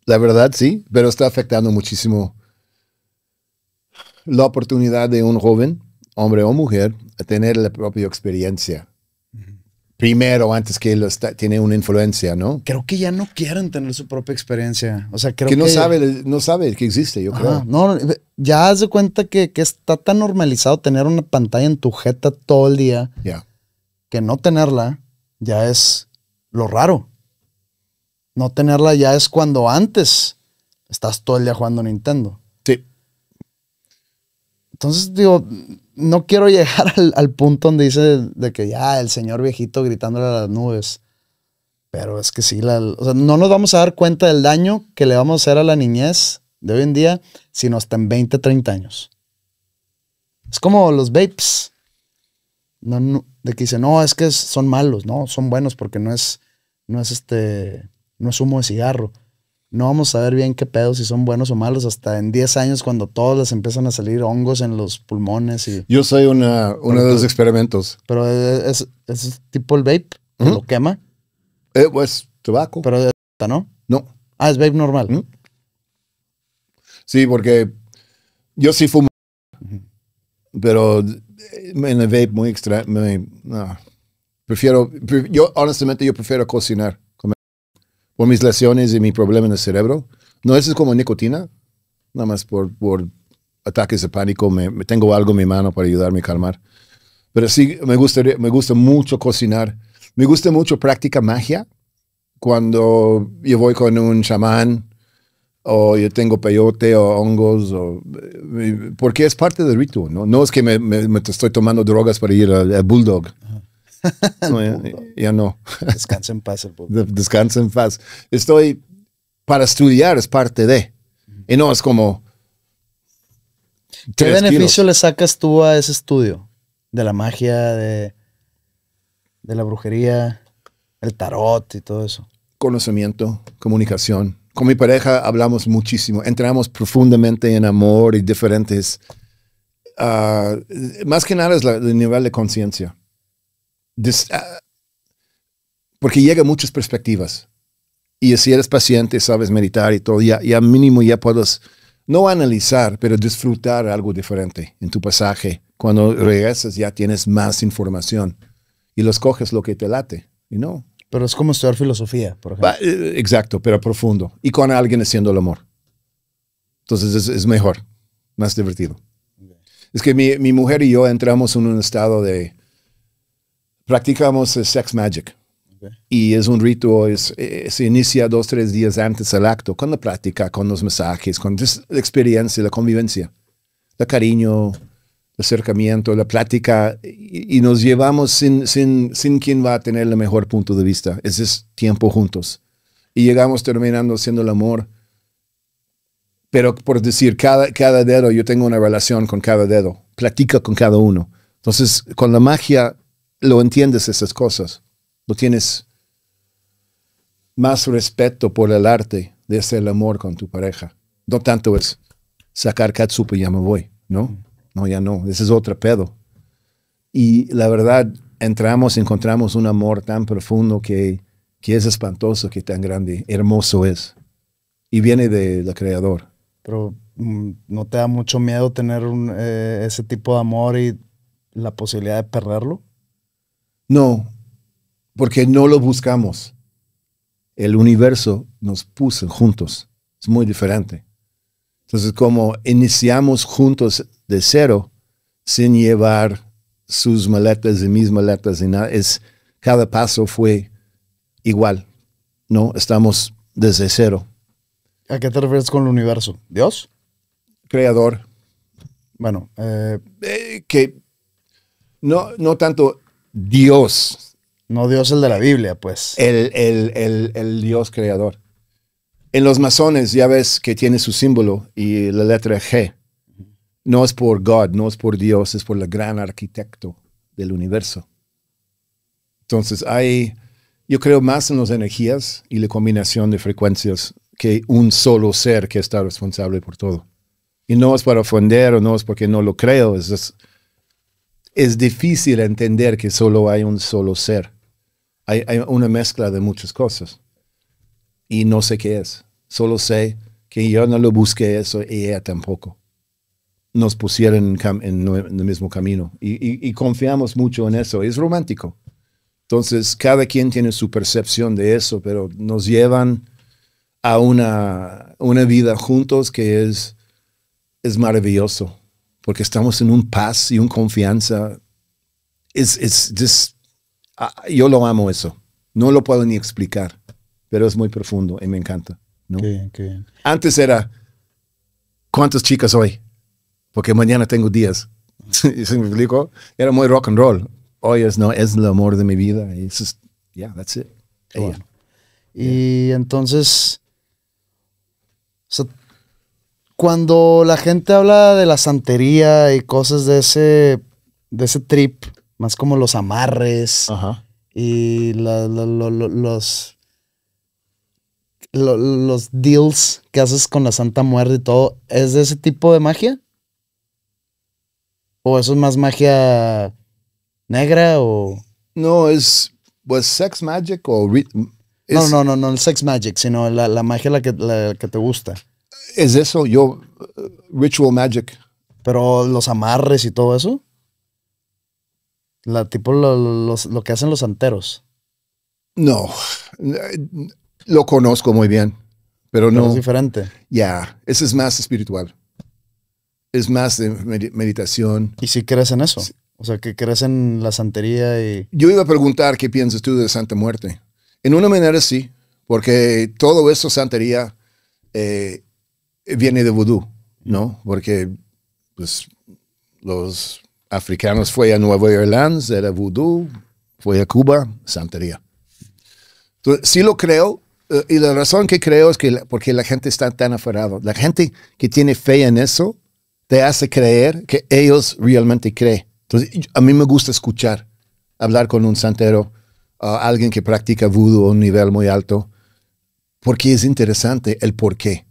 La verdad, sí, pero está afectando muchísimo la oportunidad de un joven, hombre o mujer, a tener la propia experiencia primero antes que él tiene una influencia, ¿no? Creo que ya no quieren tener su propia experiencia. O sea, creo que... que no sabe, no sabe que existe, yo creo. No, ya haz de cuenta que, está tan normalizado tener una pantalla en tu jeta todo el día que no tenerla ya es lo raro. No tenerla ya es cuando antes estás todo el día jugando Nintendo. Sí. Entonces, digo, no quiero llegar al, punto donde dice de, que ya el señor viejito gritándole a las nubes. Pero es que sí, la, o sea, no nos vamos a dar cuenta del daño que le vamos a hacer a la niñez de hoy en día, sino hasta en 20, 30 años. Es como los vapes. No, de que dice no, es que son malos, no, son buenos porque no es, no es este, no es humo de cigarro no vamos a ver bien qué pedo, si son buenos o malos, hasta en 10 años cuando todos les empiezan a salir hongos en los pulmones. y Yo soy una, uno de los experimentos. Pero e, e, es, tipo el vape, lo quema. Eh, pues, tabaco. Pero es, ¿no? No. Ah, es vape normal. Sí, porque yo sí fumo, pero en eh, el vape muy extra... Prefiero, yo honestamente yo prefiero cocinar por mis lesiones y mi problema en el cerebro. No, es como nicotina, nada más por, por ataques de pánico, me, tengo algo en mi mano para ayudarme a calmar. Pero sí, me gusta, me gusta mucho cocinar. Me gusta mucho práctica magia. Cuando yo voy con un chamán o yo tengo peyote o hongos, o, eh, porque es parte del ritual, ¿no? No es que me, estoy tomando drogas para ir al bulldog. no, ya, no. Descansa en paz Descansa en paz. Estoy para estudiar, es parte de. Y no es como. ¿Qué beneficio le sacas tú a ese estudio? De la magia, de, de la brujería, el tarot y todo eso. Conocimiento, comunicación. Con mi pareja hablamos muchísimo, entramos profundamente en amor y diferentes. Ah, más que nada es el nivel de conciencia Ah, porque llega muchas perspectivas. Y si eres paciente, sabes meditar y todo, ya, mínimo ya puedes no analizar, pero disfrutar algo diferente en tu pasaje. Cuando regresas ya tienes más información y los coges lo que te late. Y no. Pero es como estudiar filosofía, por ejemplo. Eh, exacto, pero profundo. Y con alguien haciendo el amor. Entonces es, es mejor, más divertido. Es que mi, mi, mujer y yo entramos en un estado de practicamos eh, sex magic. Y es un rito, es, eh, se inicia dos, tres días antes del acto, con la práctica, con los mensajes, con la experiencia, la convivencia, el cariño, el acercamiento, la plática, y, nos llevamos sin, sin, sin, quien va a tener el mejor punto de vista. Ese es tiempo juntos. Y llegamos terminando siendo el amor. Pero por decir, cada, cada dedo, yo tengo una relación con cada dedo, platica con cada uno. Entonces, con la magia lo entiendes esas cosas, lo tienes más respeto por el arte de hacer el amor con tu pareja. No tanto es sacar catsup y ya me voy, ¿no? No, ya no, ese es otro pedo. Y la verdad, entramos, encontramos un amor tan profundo que, que es espantoso, que tan grande, hermoso es. Y viene del creador. Pero mm, no te da mucho miedo tener eh, ese tipo de amor y la posibilidad de perderlo? No, porque no lo buscamos. El universo nos puso juntos. Es muy diferente. Entonces, como iniciamos juntos de cero, sin llevar sus maletas y mis maletas y nada, es, cada paso fue igual. No, estamos desde cero. ¿A qué te refieres con el universo? ¿Dios? Creador. Bueno, eh, eh, que no, no tanto Dios. No Dios el de la Biblia, pues. El, el, Dios creador. En los masones ya ves que tiene su símbolo y la letra G. No es por God, no es por Dios, es por el gran arquitecto del universo. Entonces hay, yo creo más en las energías y la combinación de frecuencias que un solo ser que está responsable por todo. Y no es para ofender o no es porque no lo creo, es, es es difícil entender que solo hay un solo ser. Hay, una mezcla de muchas cosas. Y no sé qué es. Solo sé que yo no lo busqué eso y ella tampoco. Nos pusieron en, el mismo camino. Y, y, confiamos mucho en eso. Es romántico. Entonces, cada quien tiene su percepción de eso, pero nos llevan a una, una vida juntos que es, es maravilloso porque estamos en un paz y un confianza. Es, es, es, yo lo amo eso. No lo puedo ni explicar, pero es muy profundo y me encanta. ¿no? Qué, qué. Antes era, ¿cuántas chicas hoy? Porque mañana tengo días. ¿Se me explico? Era muy rock and roll. Hoy es, no, es el amor de mi vida. Y yeah, that's it. Y entonces, cuando la gente habla de la santería y cosas de ese, de ese trip, más como los amarres y los, los deals que haces con la Santa Muerte y todo, ¿es de ese tipo de magia? ¿O eso es más magia negra o...? No, es pues sex magic o... No, no, no, no, el sex magic, sino la, magia la que te gusta es eso, yo, uh, ritual magic. Pero los amarres y todo eso. La, tipo lo, que hacen los santeros. No, lo conozco muy bien, pero, no. Es diferente. Ya, ese es más espiritual. Es más de meditación. ¿Y si crees en eso? O sea, que crees en la santería y... Yo iba a preguntar qué piensas tú de Santa Muerte. En una manera sí, porque todo eso santería eh, viene de vudú, ¿no? Porque pues, los africanos fue a Nueva Orleans, era vudú, fue a Cuba, santería. Entonces, sí lo creo, eh, y la razón que creo es que porque la gente está tan aferrada. La gente que tiene fe en eso te hace creer que ellos realmente creen. Entonces, a mí me gusta escuchar, hablar con un santero, alguien que practica vudú a un nivel muy alto, porque es interesante el por qué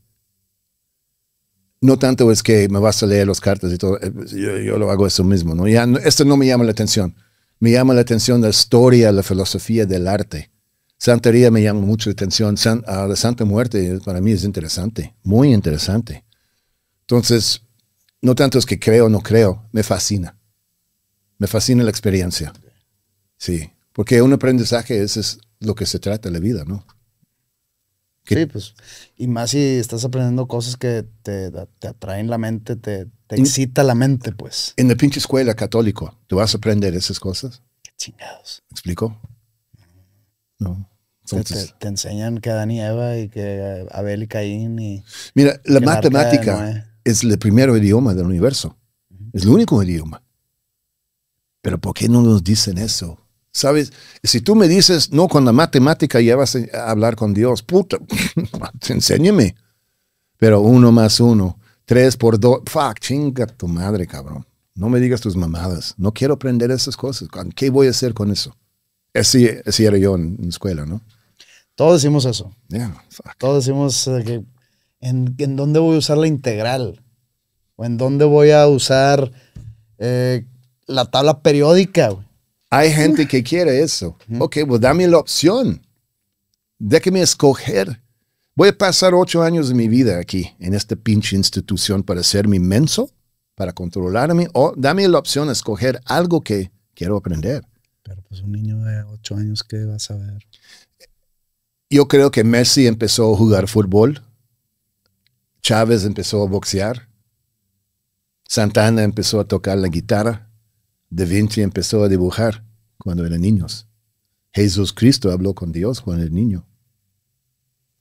no tanto es que me vas a leer las cartas y todo, eh, pues, yo, lo hago eso mismo, ¿no? esto no me llama la atención, me llama la atención la historia, la filosofía del arte. Santería me llama mucho la atención, ah, la Santa Muerte para mí es interesante, muy interesante. Entonces, no tanto es que creo o no creo, me fascina. Me fascina la experiencia. Sí, porque un aprendizaje, es lo que se trata la vida, ¿no? Sí, pues. Y más si estás aprendiendo cosas que te, te atraen la mente, te, te excita la mente, pues. En la pinche escuela católico, ¿te vas a aprender esas cosas? Qué chingados. explico? No. Entonces, te, enseñan que Adán y Eva y que Abel y Caín y... Mira, la matemática es el primer idioma del universo. Es el único idioma. Pero ¿por qué no nos dicen eso ¿Sabes? Si tú me dices, no, con la matemática ya vas a hablar con Dios, puta, enséñeme. Pero uno más uno, tres por dos, fuck, chinga tu madre, cabrón. No me digas tus mamadas. No quiero aprender esas cosas. ¿Qué voy a hacer con eso? Así, así era yo en, escuela, ¿no? Todos decimos eso. Todos decimos eh, que en, dónde voy a usar la integral. O en dónde voy a usar eh, la tabla periódica, güey. Hay gente que quiere eso. Ok, pues dame la opción. me escoger. Voy a pasar ocho años de mi vida aquí, en esta pinche institución, para ser mi menso, para controlarme, o dame la opción de escoger algo que quiero aprender. Pero pues un niño de ocho años, ¿qué va a saber? Yo creo que Messi empezó a jugar fútbol, Chávez empezó a boxear, Santana empezó a tocar la guitarra, Da Vinci empezó a dibujar cuando eran niños. Jesús Cristo habló con Dios cuando era niño.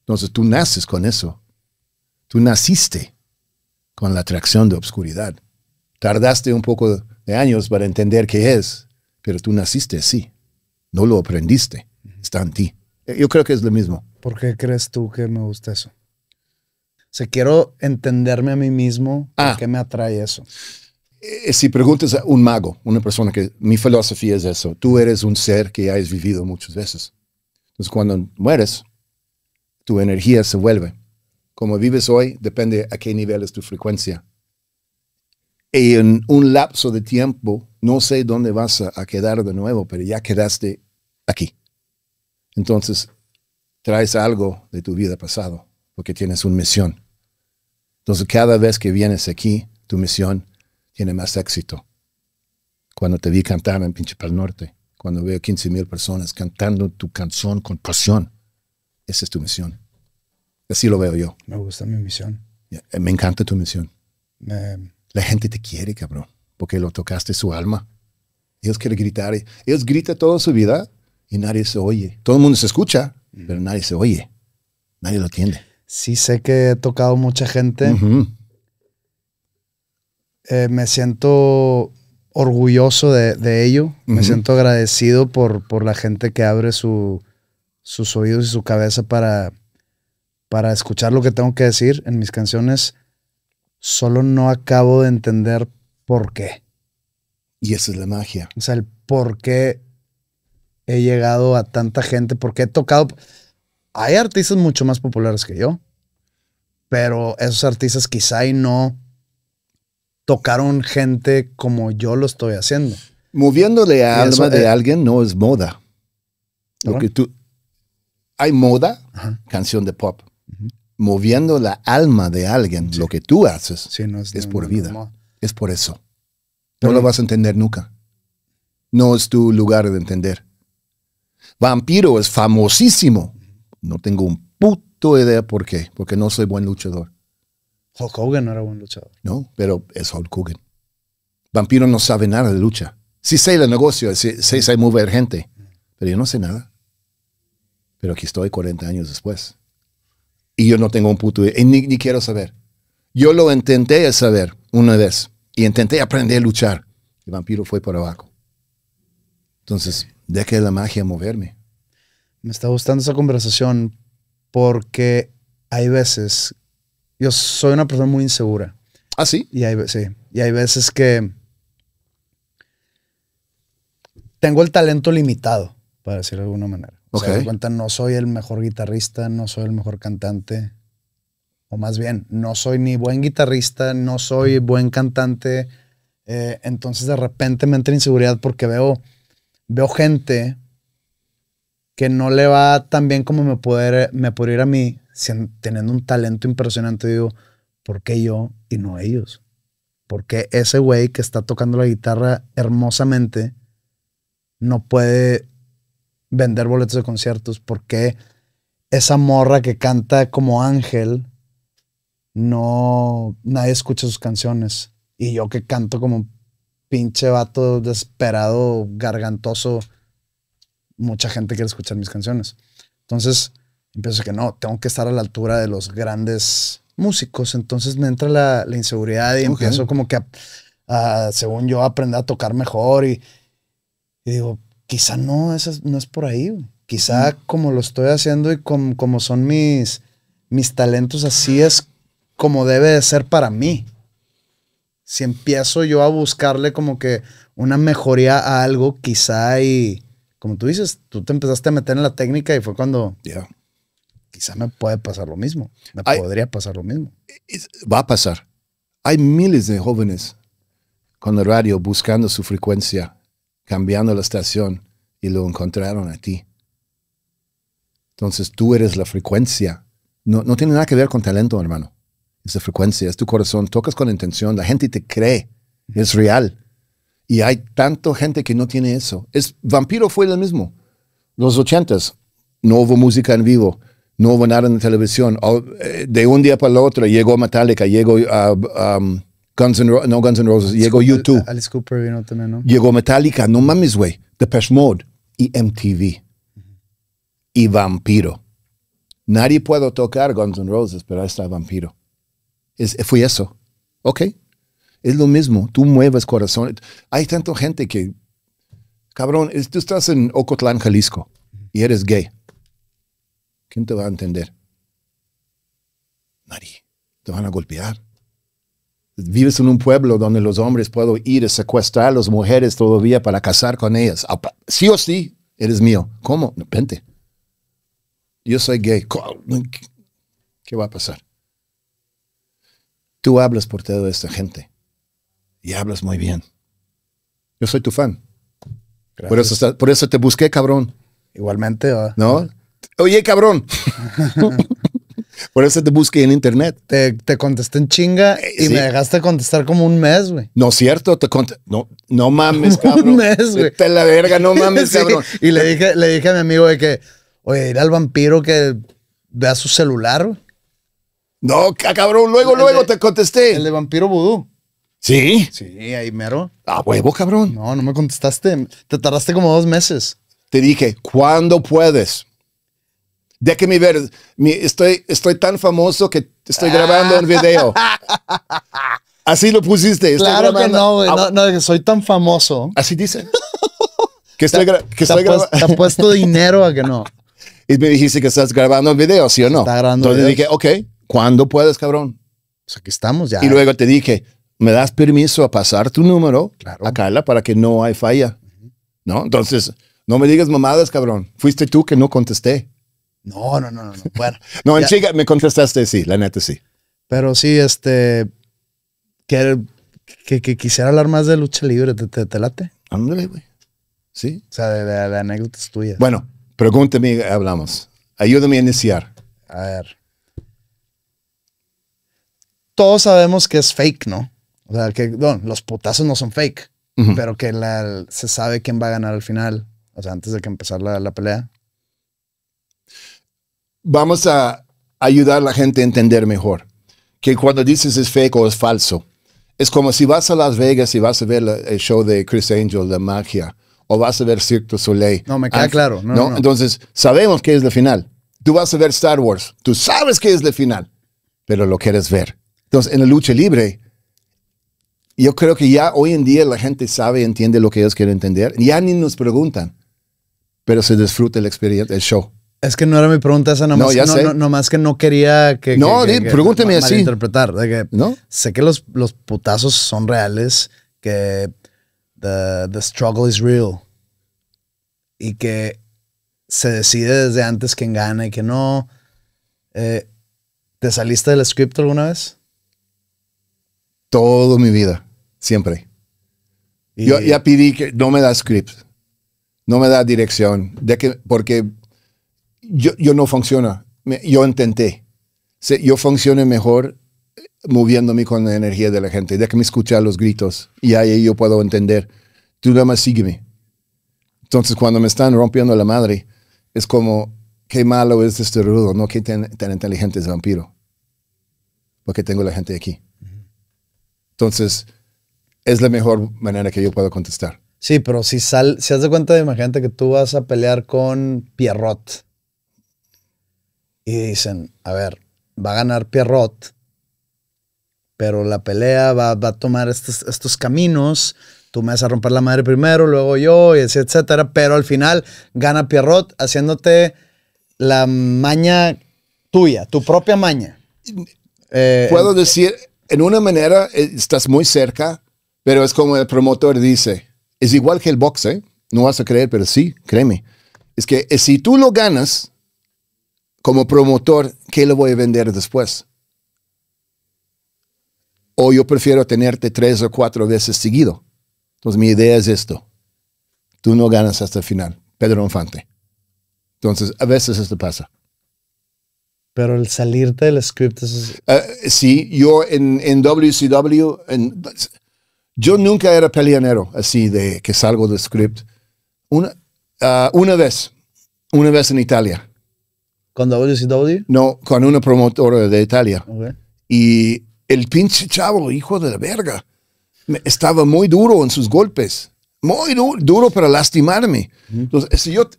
Entonces tú naces con eso. Tú naciste con la atracción de obscuridad. Tardaste un poco de años para entender qué es, pero tú naciste así. No lo aprendiste. Está en ti. Eh, yo creo que es lo mismo. ¿Por qué crees tú que me gusta eso? Si quiero entenderme a mí mismo. ¿Por ah. qué me atrae eso? Eh, si preguntas a un mago, una persona que, mi filosofía es eso, tú eres un ser que ya has vivido muchas veces. Entonces cuando mueres, tu energía se vuelve. Como vives hoy, depende a qué nivel es tu frecuencia. Y en un lapso de tiempo, no sé dónde vas a, a quedar de nuevo, pero ya quedaste aquí. Entonces, traes algo de tu vida pasado, porque tienes una misión. Entonces, cada vez que vienes aquí, tu misión tiene más éxito. Cuando te vi cantar en Pinche Pal Norte, cuando veo 15 mil personas cantando tu canción con pasión, esa es tu misión. Así lo veo yo. Me gusta mi misión. Eh, me encanta tu misión. La gente te quiere, cabrón, porque lo tocaste su alma. Ellos quieren gritar. Ellos gritan toda su vida y nadie se oye. Todo el mundo se escucha, mm. pero nadie se oye. Nadie lo entiende. Sí, sé que he tocado mucha gente. Eh, me siento orgulloso de, ello, me siento agradecido por, por la gente que abre su, sus oídos y su cabeza para, para escuchar lo que tengo que decir en mis canciones. Solo no acabo de entender por qué. Y esa es la magia. O sea, el por qué he llegado a tanta gente, por qué he tocado. Hay artistas mucho más populares que yo, pero esos artistas quizá y no tocaron gente como yo lo estoy haciendo. Moviéndole a alma de eh, alguien no es moda. tú, hay moda, canción de pop. Moviendo la alma de alguien, lo que tú haces, es, por vida. Es por eso. no lo vas a entender nunca. No es tu lugar de entender. Vampiro es famosísimo. No tengo un puto idea por qué, porque no soy buen luchador. Hulk Hogan no era buen luchador. No, pero es Hulk Hogan. Vampiro no sabe nada de lucha. Sí sé el negocio, sí, sé sé mover gente, pero yo no sé nada. Pero aquí estoy 40 años después. Y yo no tengo un puto... ni, quiero saber. Yo lo intenté saber una vez. Y intenté aprender a luchar. El vampiro fue por abajo. Entonces, deje la magia moverme. Me está gustando esa conversación porque hay veces yo soy una persona muy insegura. ¿Ah, sí? Y hay, y hay veces que tengo el talento limitado, para decirlo de alguna manera. O sea, cuenta, no soy el mejor guitarrista, no soy el mejor cantante. O más bien, no soy ni buen guitarrista, no soy buen cantante. Eh, entonces, de repente me entra inseguridad porque veo, veo gente que no le va tan bien como me, poder, me pudiera ir a mí teniendo un talento impresionante, digo, ¿por qué yo y no ellos? ¿Por qué ese güey que está tocando la guitarra hermosamente no puede vender boletos de conciertos? ¿Por qué esa morra que canta como ángel no nadie escucha sus canciones? Y yo que canto como un pinche vato desesperado, gargantoso, mucha gente quiere escuchar mis canciones. Entonces, y pienso que no, tengo que estar a la altura de los grandes músicos. Entonces me entra la, inseguridad y empiezo como que, según yo, aprender a tocar mejor. Y, digo, quizá no, eso no es por ahí. Quizá como lo estoy haciendo y como son mis, mis talentos, así es como debe de ser para mí. Si empiezo yo a buscarle como que una mejoría a algo, quizá y como tú dices, tú te empezaste a meter en la técnica y fue cuando quizá me puede pasar lo mismo, me podría pasar lo mismo. Va a pasar. Hay miles de jóvenes con la radio buscando su frecuencia, cambiando la estación y lo encontraron a ti. Entonces tú eres la frecuencia. No, no tiene nada que ver con talento, hermano. Es frecuencia, es tu corazón. Tocas con intención, la gente te cree, es real. Y hay tanta gente que no tiene eso. Es, Vampiro fue lo mismo. Los ochentas, no hubo música en vivo no hubo nada en la televisión. Oh, eh, de un día para el otro llegó Metallica, llegó uh, um, Guns N' Roses, no Guns llegó YouTube. Eh, Alice Cooper vino también, ¿no? Llegó Metallica, no mames, güey. Depeche Mode y MTV. Y Vampiro. Nadie puede tocar Guns N' Roses, pero ahí está Vampiro. Es, eh, fue eso. ¿Ok? Es lo mismo. Tú mueves corazón. Hay tanta gente que... Cabrón, tú estás en Ocotlán, Jalisco, y eres gay ¿Quién te va a entender? Nadie. Te van a golpear. Vives en un pueblo donde los hombres puedo ir a secuestrar a las mujeres todavía para casar con ellas. Ah, sí o sí, eres mío. ¿Cómo? repente. Yo soy gay. ¿Qué va a pasar? Tú hablas por toda esta gente. Y hablas muy bien. Yo soy tu fan. Por eso, por eso, te busqué, cabrón. Igualmente. ¿No? Oye, cabrón. Por eso te busqué en internet. Te, contesté en chinga eh, y me dejaste contestar como un mes, güey. No es cierto, te no, no mames, cabrón. un mes, güey. Te la verga, no mames, cabrón. Y le dije, le dije a mi amigo de que, oye, ir al vampiro que vea su celular. Güey. No, cabrón, luego, luego te contesté. El de vampiro vudú. ¿Sí? Sí, ahí mero. Ah, huevo, cabrón. No, no me contestaste. Te tardaste como dos meses. Te dije, ¿cuándo puedes? de que mi ver, estoy, estoy tan famoso que estoy grabando un video. Así lo pusiste. claro que ah, no, No, no, soy tan famoso. Así dice. Que estoy, te, grabando. ha puesto dinero a que no. Y me dijiste que estás grabando un video, ¿sí o no? Está grabando Entonces dije, ok, ¿cuándo puedes, cabrón? Pues aquí estamos ya. Y luego te dije, ¿me das permiso a pasar tu número a Carla para que no hay falla? ¿No? Entonces, no me digas mamadas, cabrón. Fuiste tú que no contesté. No, no, no, no. Bueno. no, en chica me contestaste sí, la neta sí. Pero sí, este. Que, que, quisiera hablar más de lucha libre, ¿te, te, te late? Ándale, güey. Sí. O sea, de, anécdotas tuyas. Bueno, pregúntame, hablamos. Ayúdame a iniciar. A ver. Todos sabemos que es fake, ¿no? O sea, que don, los putazos no son fake, pero que la, se sabe quién va a ganar al final, o sea, antes de que empezar la pelea vamos a ayudar a la gente a entender mejor. Que cuando dices es fake o es falso, es como si vas a Las Vegas y vas a ver el show de Chris Angel, de magia, o vas a ver Cirque du Soleil. No, me queda ah, claro. No, Entonces, sabemos que es la final. Tú vas a ver Star Wars, tú sabes que es el final, pero lo quieres ver. Entonces, en la lucha libre, yo creo que ya hoy en día la gente sabe, entiende lo que ellos quieren entender, ya ni nos preguntan, pero se disfruta experiencia, el show. Es que no era mi pregunta esa, nomás, no, que no quería que. No, que, pregúnteme así. Interpretar. ¿No? Sé que los, putazos son reales, que the, struggle is real. Y que se decide desde antes quién gana y que no. Eh, ¿Te saliste del script alguna vez? Todo mi vida, siempre. Yo ya pedí que no me da script, no me da dirección, de que, porque yo, no funciona. yo intenté. yo funcione mejor eh, moviéndome con la energía de la gente. De que me escucha los gritos y ahí yo puedo entender. Tú nada más sígueme. Entonces, cuando me están rompiendo la madre, es como, qué malo es este rudo, no qué tan, tan inteligente es vampiro. Porque tengo la gente aquí. Entonces, es la mejor manera que yo puedo contestar. Sí, pero si sal, si has de cuenta, imagínate que tú vas a pelear con Pierrot y dicen, a ver, va a ganar Pierrot, pero la pelea va, va a tomar estos, estos, caminos. Tú me vas a romper la madre primero, luego yo, y etcétera. Pero al final gana Pierrot haciéndote la maña tuya, tu propia maña. Eh, Puedo decir, en una manera eh, estás muy cerca, pero es como el promotor dice, es igual que el boxe, ¿eh? no vas a creer, pero sí, créeme. Es que si tú lo ganas, como promotor, ¿qué le voy a vender después? O yo prefiero tenerte tres o cuatro veces seguido. Entonces mi idea es esto. Tú no ganas hasta el final. Pedro Infante. Entonces, a veces esto pasa. Pero el salirte del script es... Eh, sí, yo en, en WCW, yo nunca era peleonero así de que salgo del script. Una, ah, una vez, una vez en Italia ¿Con No, con una promotora de Italia. Y el pinche chavo, hijo de la verga, estaba muy duro en sus golpes. Muy duro para lastimarme. Entonces, yo,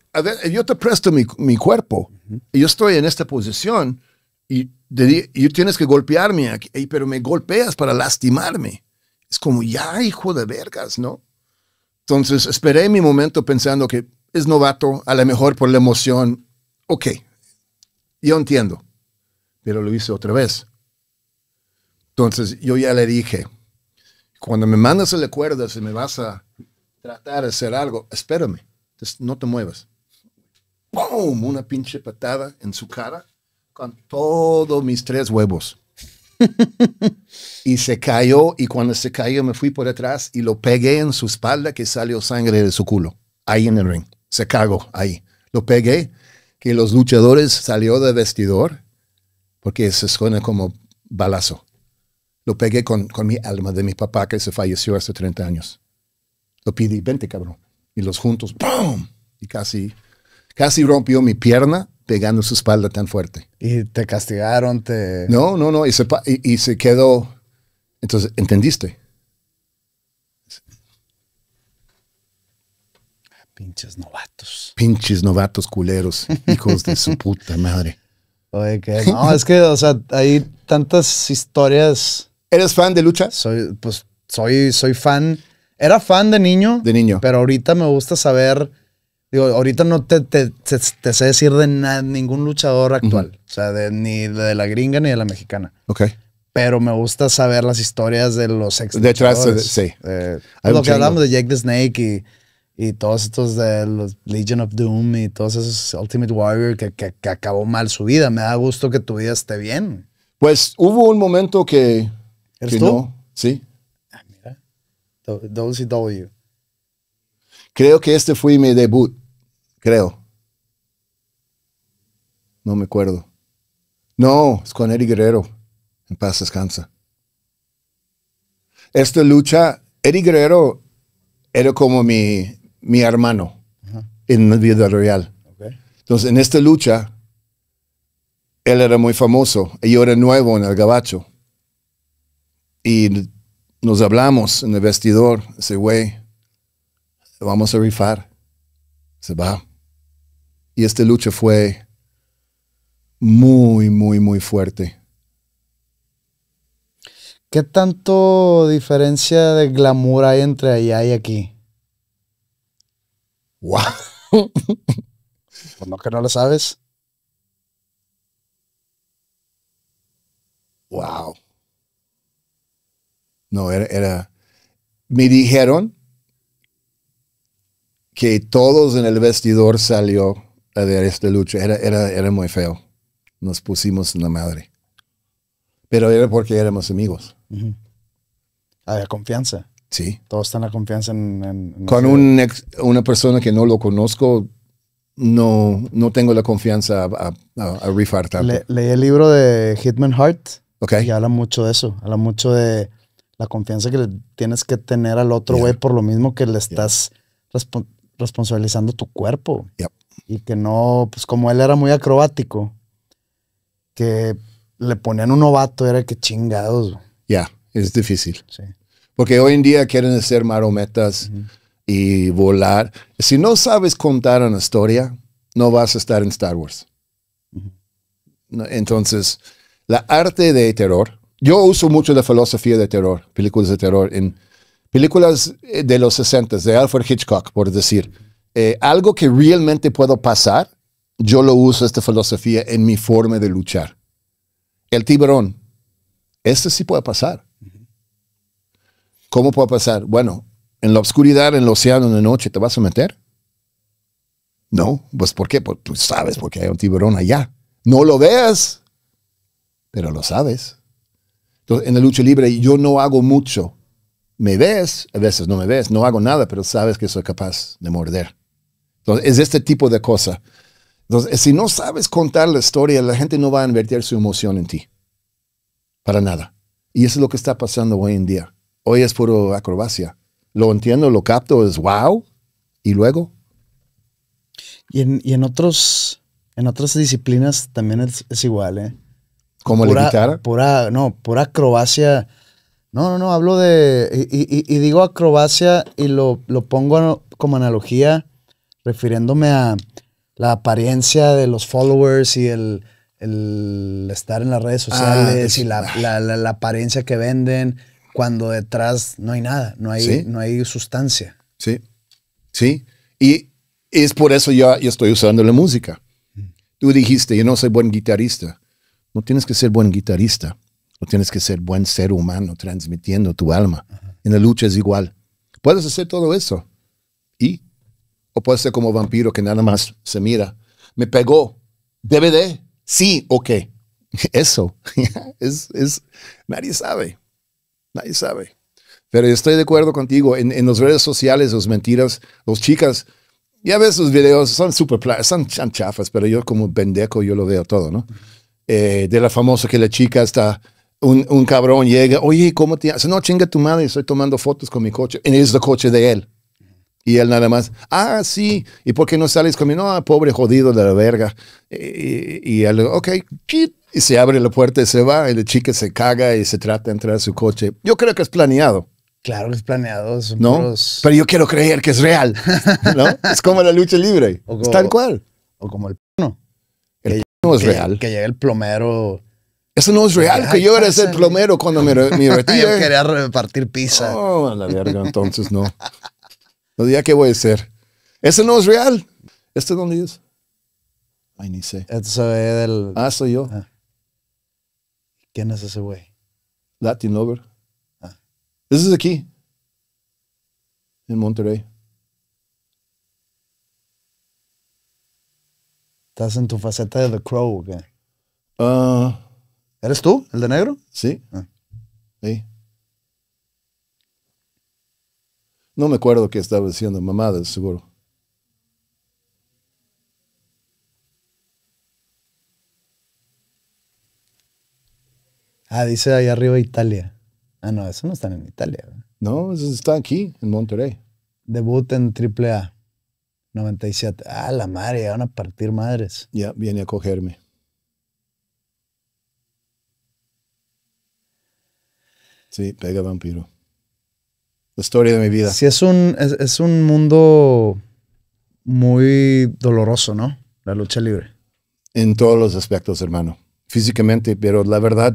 yo te presto mi, cuerpo, yo estoy en esta posición y, tienes que golpearme, pero me golpeas para lastimarme. Es como, ya, hijo de vergas, ¿no? Entonces esperé mi momento pensando que es novato, a lo mejor por la emoción, ok, yo entiendo, pero lo hice otra vez. Entonces yo ya le dije, cuando me mandas el cuerda, si me vas a tratar de hacer algo, espérame, no te muevas. ¡Boom! Una pinche patada en su cara con todos mis tres huevos. y se cayó y cuando se cayó me fui por atrás y lo pegué en su espalda que salió sangre de su culo, ahí en el ring. Se cagó ahí. Lo pegué que los luchadores salió de vestidor porque se suena como balazo. Lo pegué con, mi alma de mi papá que se falleció hace 30 años. Lo pidí, vente cabrón. Y los juntos, ¡pum! Y casi, casi rompió mi pierna pegando su espalda tan fuerte. ¿Y te castigaron? Te... No, no, no. Y se, y se quedó. Entonces, ¿entendiste? Pinches novatos. Pinches novatos culeros, hijos de su puta madre. Oye, que no, es que, o sea, hay tantas historias. ¿Eres fan de lucha? Soy, pues, soy, soy fan. Era fan de niño. De niño. Pero ahorita me gusta saber. Digo, ahorita no te, te, sé decir de ningún luchador actual. O sea, ni de la gringa ni de la mexicana. Ok. Pero me gusta saber las historias de los ex Detrás, sí. Eh, lo que hablamos de Jake the Snake y y todos estos de los Legion of Doom y todos esos Ultimate Warrior que, acabó mal su vida. Me da gusto que tu vida esté bien. Pues hubo un momento que. No. Sí. Ah, mira. WCW. Creo que este fue mi debut. Creo. No me acuerdo. No, es con Eddie Guerrero. En paz descansa. Esta lucha, Eddie Guerrero era como mi mi hermano en la vida real. Entonces, en esta lucha, él era muy famoso y yo era nuevo en el gabacho. Y nos hablamos en el vestidor, ese güey, vamos a rifar. Se va. Y esta lucha fue muy, muy, muy fuerte. ¿Qué tanto diferencia de glamour hay entre allá y aquí? ¡Wow! Pues no que no lo sabes. ¡Wow! No, era, Me dijeron que todos en el vestidor salió a ver esta lucha. Era, era, muy feo. Nos pusimos en la madre. Pero era porque éramos amigos. Había confianza. Sí. Todos están la confianza en... Con un una persona que no lo conozco, no, no tengo la confianza a, a, rifar leí el libro de Hitman Hart okay. y habla mucho de eso. Habla mucho de la confianza que tienes que tener al otro güey por lo mismo que le estás responsabilizando tu cuerpo. Y que no, pues como él era muy acrobático, que le ponían un novato, era que chingados. Ya, es difícil. Sí. Porque hoy en día quieren ser marometas y volar. Si no sabes contar una historia, no vas a estar en Star Wars. Entonces, la arte de terror. Yo uso mucho la filosofía de terror, películas de terror, en películas eh, de los 60 de Alfred Hitchcock, por decir. Eh, algo que realmente puedo pasar, yo lo uso esta filosofía en mi forma de luchar. El tiburón, este sí puede pasar. ¿Cómo puede pasar? Bueno, en la oscuridad, en el océano, en la noche, ¿te vas a meter? No, pues ¿por qué? Pues tú sabes, porque hay un tiburón allá. No lo veas, pero lo sabes. Entonces, en la lucha libre yo no hago mucho. Me ves, a veces no me ves, no hago nada, pero sabes que soy capaz de morder. Entonces, es este tipo de cosa. Entonces, si no sabes contar la historia, la gente no va a invertir su emoción en ti. Para nada. Y eso es lo que está pasando hoy en día. Hoy es puro acrobacia. Lo entiendo, lo capto, es wow. Y luego. Y en, otros, en otras disciplinas también es, igual, ¿eh? Como la guitarra. no, pura acrobacia. No, no, no, hablo de. Y, digo acrobacia y lo, lo pongo como analogía, refiriéndome a la apariencia de los followers y el, estar en las redes ah, sociales y la, apariencia que venden cuando detrás no hay nada, no hay, no hay sustancia. Sí, sí. Y es por eso yo, yo estoy usando la música. Mm. Tú dijiste, yo no soy buen guitarrista. No tienes que ser buen guitarrista. No tienes que ser buen ser humano transmitiendo tu alma. En la lucha es igual. Puedes hacer todo eso. Y, o puedes ser como vampiro que nada más se mira. Me pegó. DVD. Sí, o qué? Eso. es, es, nadie sabe. Nadie sabe. Pero estoy de acuerdo contigo, en, en las redes sociales, las mentiras, las chicas, ya ves sus videos, son súper, son, chafas, pero yo como pendejo, yo lo veo todo, ¿no? Eh, de la famosa que la chica está, un, un cabrón llega, oye, ¿cómo te haces? No, chinga tu madre, estoy tomando fotos con mi coche. Y es el coche de él. Y él nada más, ah, sí, ¿y por qué no sales conmigo? No, pobre jodido de la verga. Eh, y, y él, ok, chit, y se abre la puerta y se va, y la chica se caga y se trata de entrar a su coche. Yo creo que es planeado. Claro es planeado. ¿No? Pero yo quiero creer que es real. ¿no? es como la lucha libre. O tal cual. O como el porno. No es real. Que llegue el plomero. Eso no es real, que yo era ese plomero cuando me, retiré. Yo quería repartir pizza. Oh, a la verga, entonces no. No diría qué voy a hacer. Eso no es real. ¿Este dónde es? Ay, ni sé. Esto se Ah, soy yo. Ah. ¿Quién es ese güey? Latin Lover. Ah. Ese es aquí, en Monterrey. Estás en tu faceta de The Crow, ah. ¿Eres tú, el de negro? Sí. Ah. No me acuerdo que estaba diciendo, mamadas, seguro. Ah, dice ahí arriba Italia. Ah, no, eso no están en Italia. No, eso está aquí, en Monterrey. Debut en AAA. 97. Ah, la madre, van a partir madres. Ya, viene a cogerme. Sí, pega vampiro. La historia de mi vida. Sí, es un, es un mundo muy doloroso, ¿no? La lucha libre. En todos los aspectos, hermano. Físicamente, pero la verdad,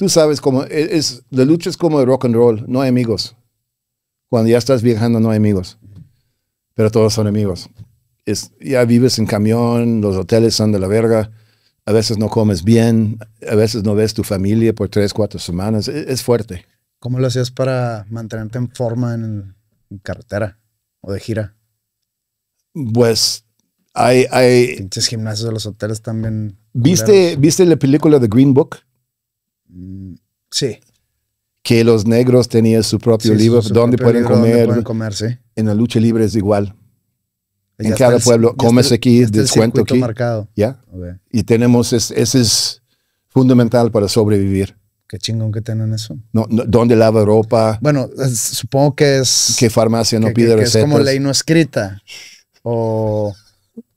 tú sabes cómo e, es, la lucha es como de rock and roll, no hay amigos. Cuando ya estás viajando no hay amigos, pero todos son amigos. Es, ya vives en camión, los hoteles son de la verga, a veces no comes bien, a veces no ves tu familia por tres, cuatro semanas, e, es, fuerte. ¿Cómo lo hacías para mantenerte en forma en, carretera o de gira? Pues hay... hay gimnasios de los hoteles también. ¿Viste, ¿Viste la película The Green Book? Mm. Sí. Que los negros tenían su propio libro, donde, pueden comer, En la lucha libre es igual. en cada pueblo, comes aquí, descuento aquí. Marcado. ¿Ya? Y tenemos, ese es, fundamental para sobrevivir. Qué chingón que tienen eso. No, no ¿Dónde lava ropa? Bueno, supongo que es... Que farmacia no pide que, que es como ley no escrita. O,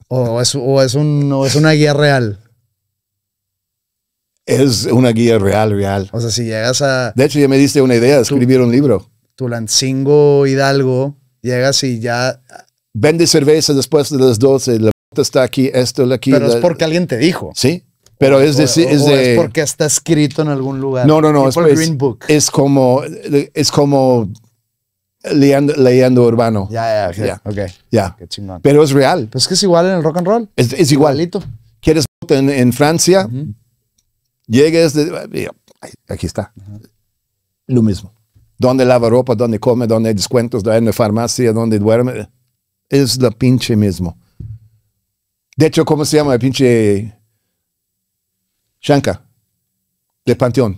o, es, o, es un, o es una guía real. Es una guía real, real. O sea, si llegas a... De hecho, ya me diste una idea, Escribieron escribir un libro. Tulancingo, Hidalgo, llegas y ya... Ah, Vende cerveza después de las 12, la puta está aquí, esto, la aquí. Pero es porque alguien te dijo. Sí, pero es de, o, es, de, porque está escrito en algún lugar. No, no, no. Es, Green Book. es, como. Es como. Leyendo, urbano. Ya, ya, ya. Ok. Ya. Pero es real. Pues es que es igual en el rock and roll. Es, igual. Igualito. Quieres en, en Francia, Llegues, de, aquí está. Lo mismo. Donde lava ropa, donde come, donde hay descuentos, donde hay farmacia, donde duerme. Es la pinche mismo. De hecho, ¿cómo se llama el pinche Shanka? De Panteón.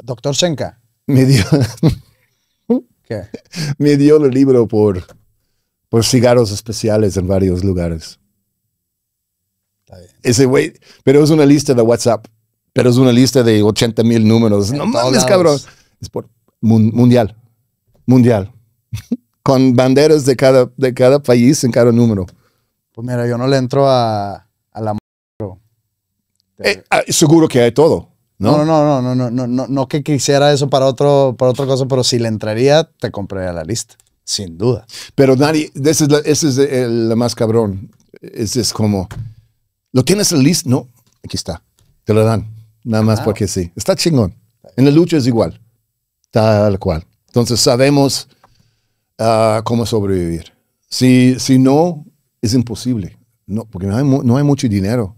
Doctor Shanka. Me dio, me dio el libro por, por cigarros especiales en varios lugares. Está bien. Ese güey, pero es una lista de WhatsApp pero es una lista de 80 mil números. no mames, cabrón. Es por mundial, mundial, con banderas de cada, de cada país en cada número. Pues mira, yo no le entro a, a la... Eh, ah, seguro que hay todo. ¿No? no, no, no, no, no, no, no que quisiera eso para otro, para otra cosa, pero si le entraría, te compraría la lista, sin duda. Pero nadie, ese es, la, el, eh, más cabrón. Ese es como, ¿lo tienes en la lista? No, aquí está, te lo dan nada más ah. porque sí. Está chingón. En la lucha es igual, tal cual. Entonces sabemos ah, cómo sobrevivir. Si, si no, es imposible, no, porque no hay, mucho dinero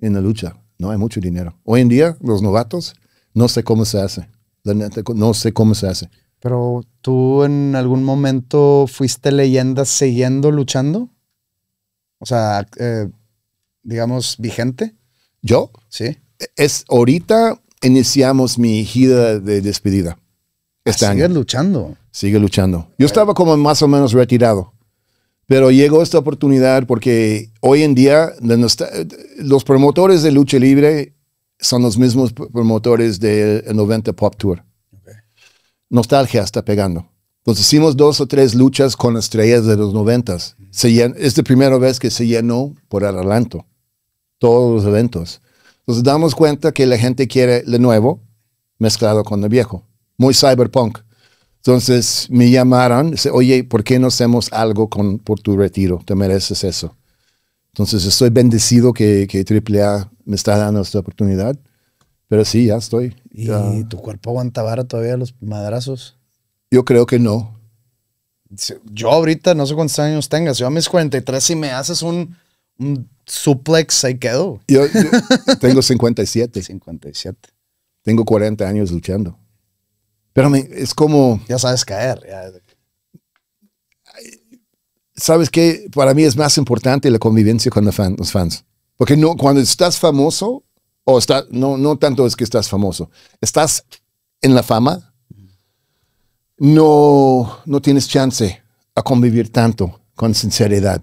en la lucha, no hay mucho dinero. Hoy en día, los novatos, no sé cómo se hace, no sé cómo se hace. Pero tú en algún momento fuiste leyenda siguiendo luchando? O sea, eh, digamos, vigente. ¿Yo? Sí es ahorita iniciamos mi gira de despedida. Ah, ¿Están luchando. Sigue luchando. Yo estaba como más o menos retirado. Pero llegó esta oportunidad porque hoy en día los promotores de lucha libre son los mismos promotores del 90 Pop Tour. Nostalgia está pegando. Entonces hicimos dos o tres luchas con estrellas de los 90. Es la primera vez que se llenó por adelanto todos los eventos. Entonces, damos cuenta que la gente quiere lo nuevo mezclado con lo viejo. Muy cyberpunk. Entonces me llamaron, dice, oye, ¿por qué no hacemos algo con, por tu retiro? Te mereces eso. Entonces estoy bendecido que, que AAA me está dando esta oportunidad. Pero sí, ya estoy. ¿Y tu cuerpo aguanta vara todavía los madrazos? Yo creo que no. Yo ahorita, no sé cuántos años tengas, yo a mis 43, si me haces un un suplex ahí quedó. Yo, tengo 57. 57. Tengo 40 años luchando. Pero me, es como... Ya sabes caer. ¿Sabes que Para mí es más importante la convivencia con los fans. Porque no, cuando estás famoso, o está, no, no tanto es que estás famoso, estás en la fama, no, no tienes chance a convivir tanto con sinceridad.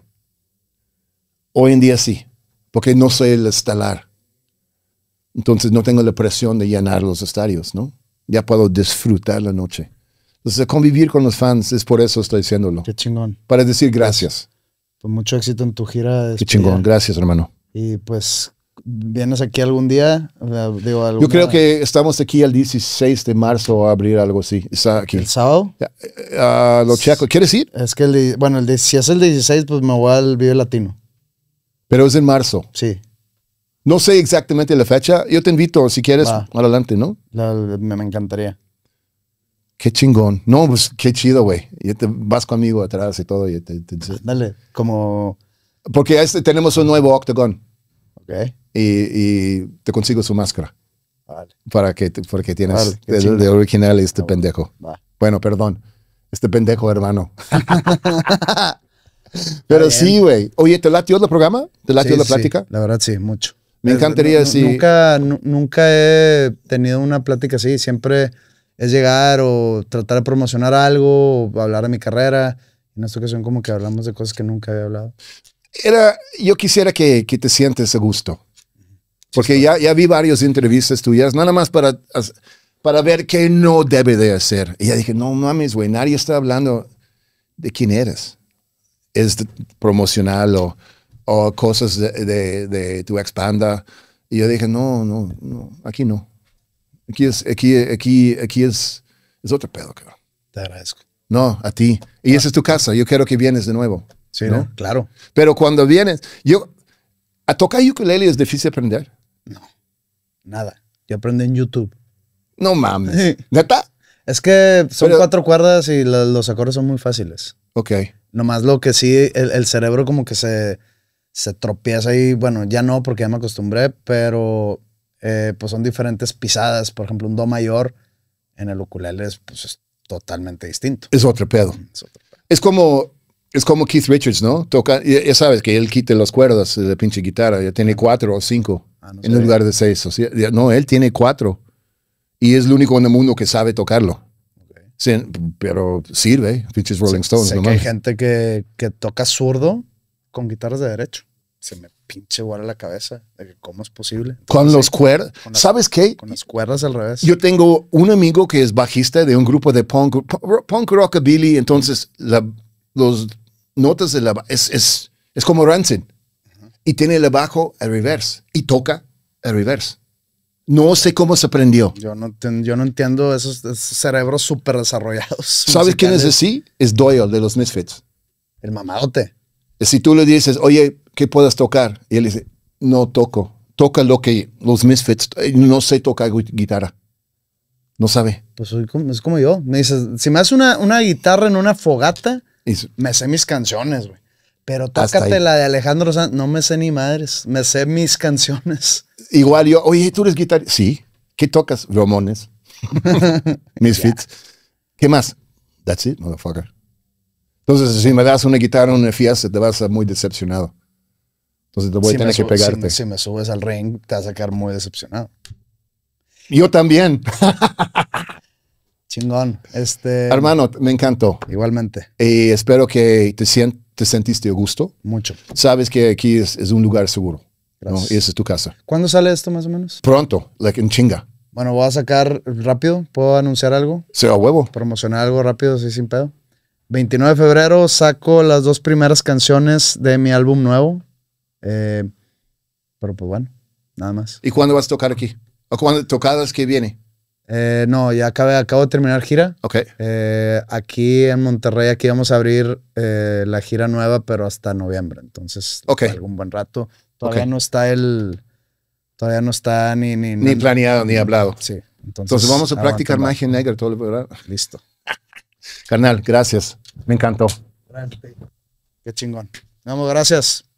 Hoy en día sí, porque no soy el estelar. Entonces no tengo la presión de llenar los estadios, ¿no? Ya puedo disfrutar la noche. Entonces, convivir con los fans es por eso estoy diciéndolo. Qué chingón. Para decir gracias. Pues mucho éxito en tu gira. Qué este, chingón, gracias, hermano. Y pues, ¿vienes aquí algún día? Eh, digo, Yo creo que estamos aquí el 16 de marzo a abrir algo así. Está aquí. ¿El sábado? Eh, ah, lo checo. ¿Quieres ir? Es que, el, bueno, el, si es el 16, pues me voy al Vive Latino. Pero es en marzo. Sí. No sé exactamente la fecha. Yo te invito, si quieres, adelante, ¿no? me, encantaría. Qué chingón. No, pues qué chido, güey. Y te vas conmigo atrás y todo. Dale, como... Porque este, tenemos un nuevo octagon. Ok. Y, te consigo su máscara. Vale. Para que, porque tienes vale, de, original este ah, pendejo. Bueno, perdón. Este pendejo, hermano. Pero sí, güey. Oye, ¿te latió el programa? ¿Te latió la plática? la verdad, sí, mucho. Me encantaría, sí. Nunca, nunca he tenido una plática así. Siempre es llegar o tratar de promocionar algo, o hablar de mi carrera. En esta ocasión como que hablamos de cosas que nunca había hablado. Era, yo quisiera que, que te sientes a gusto. Porque ya, ya vi varias entrevistas tuyas, nada más para, para ver qué no debe de hacer. Y ya dije, no mames, güey, nadie está hablando de quién eres es promocional o, cosas de, de, tu expanda. Y yo dije, no, no, no, aquí no. Aquí es, aquí, aquí, aquí es, es otro pedo, creo. Te agradezco. No, a ti. Y ah. esa es tu casa. Yo quiero que vienes de nuevo. Sí, ¿no? Claro. Pero cuando vienes, yo, a tocar ukulele es difícil aprender. No, nada. Yo aprendí en YouTube. No mames. ¿Neta? Es que son cuatro cuerdas y los acordes son muy fáciles. Ok. Nomás lo que sí, el, cerebro como que se, se tropieza y bueno, ya no porque ya me acostumbré, pero eh, pues son diferentes pisadas. Por ejemplo, un do mayor en el ukulele es, pues, totalmente distinto. Mm, es otro, pedo. es como es como Keith Richards, ¿no? Toca, ya, sabes que él quite las cuerdas de pinche guitarra, ya tiene ah. cuatro o cinco ah, en lugar de seis. no, él tiene cuatro y es el único en el mundo que sabe tocarlo pero sirve, pinches Rolling Stones. Sé que hay gente que, que, toca zurdo con guitarras de derecho. Se me pinche guarda la cabeza de cómo es posible. con los cuerdas. ¿Sabes qué? Con las cuerdas al revés. Yo tengo un amigo que es bajista de un grupo de punk, punk rockabilly. Entonces, la, notas de la. Es, es, es como Rancid. Y tiene el bajo al reverse. Y toca al reverse. No sé cómo se aprendió. Yo no, entiendo esos, cerebros súper desarrollados. ¿Sabes quién es así? Es Doyle de los Misfits. El mamadote. Si tú le dices, oye, ¿qué puedes tocar? Y él dice, no toco. Toca lo que los Misfits. Eh, no sé tocar guitarra. No sabe. Pues es como yo. Me dices, si me haces una, una guitarra en una fogata, me sé mis canciones, güey. Pero tócate la de Alejandro Sanz. No me sé ni madres. Me sé mis canciones. Igual yo, oye, tú eres guitarrista. Sí. ¿Qué tocas? Romones. Misfits. ¿Qué más? That's it, motherfucker. Entonces, si me das una guitarra, una fiesta, te vas a muy decepcionado. Entonces te voy a tener que pegarte. Si me, subes al ring, te vas a quedar muy decepcionado. Yo también. Chingón. Este... Hermano, me encantó. Igualmente. Y eh, espero que te sientas te sentiste a gusto. Mucho. Sabes que aquí es, un lugar seguro. Gracias. Y esa es tu casa. ¿Cuándo sale esto más o menos? Pronto, like en chinga. Bueno, voy a sacar rápido. ¿Puedo anunciar algo? va a huevo. Promocionar algo rápido, así sin pedo. 29 de febrero saco las dos primeras canciones de mi álbum nuevo. Eh, pero pues bueno, nada más. ¿Y cuándo vas a tocar aquí? ¿O cuándo tocadas que viene? Eh, no, ya acabo de terminar gira. Eh, aquí en Monterrey, aquí vamos a abrir eh, la gira nueva, pero hasta noviembre. Entonces, algún buen rato. Todavía no está el. Todavía no está ni. Ni, ni planeado, ni hablado. Sí. Entonces, vamos a practicar magia negra, todo, ¿verdad? Listo. Carnal, gracias. Me encantó. Qué chingón. Vamos, gracias.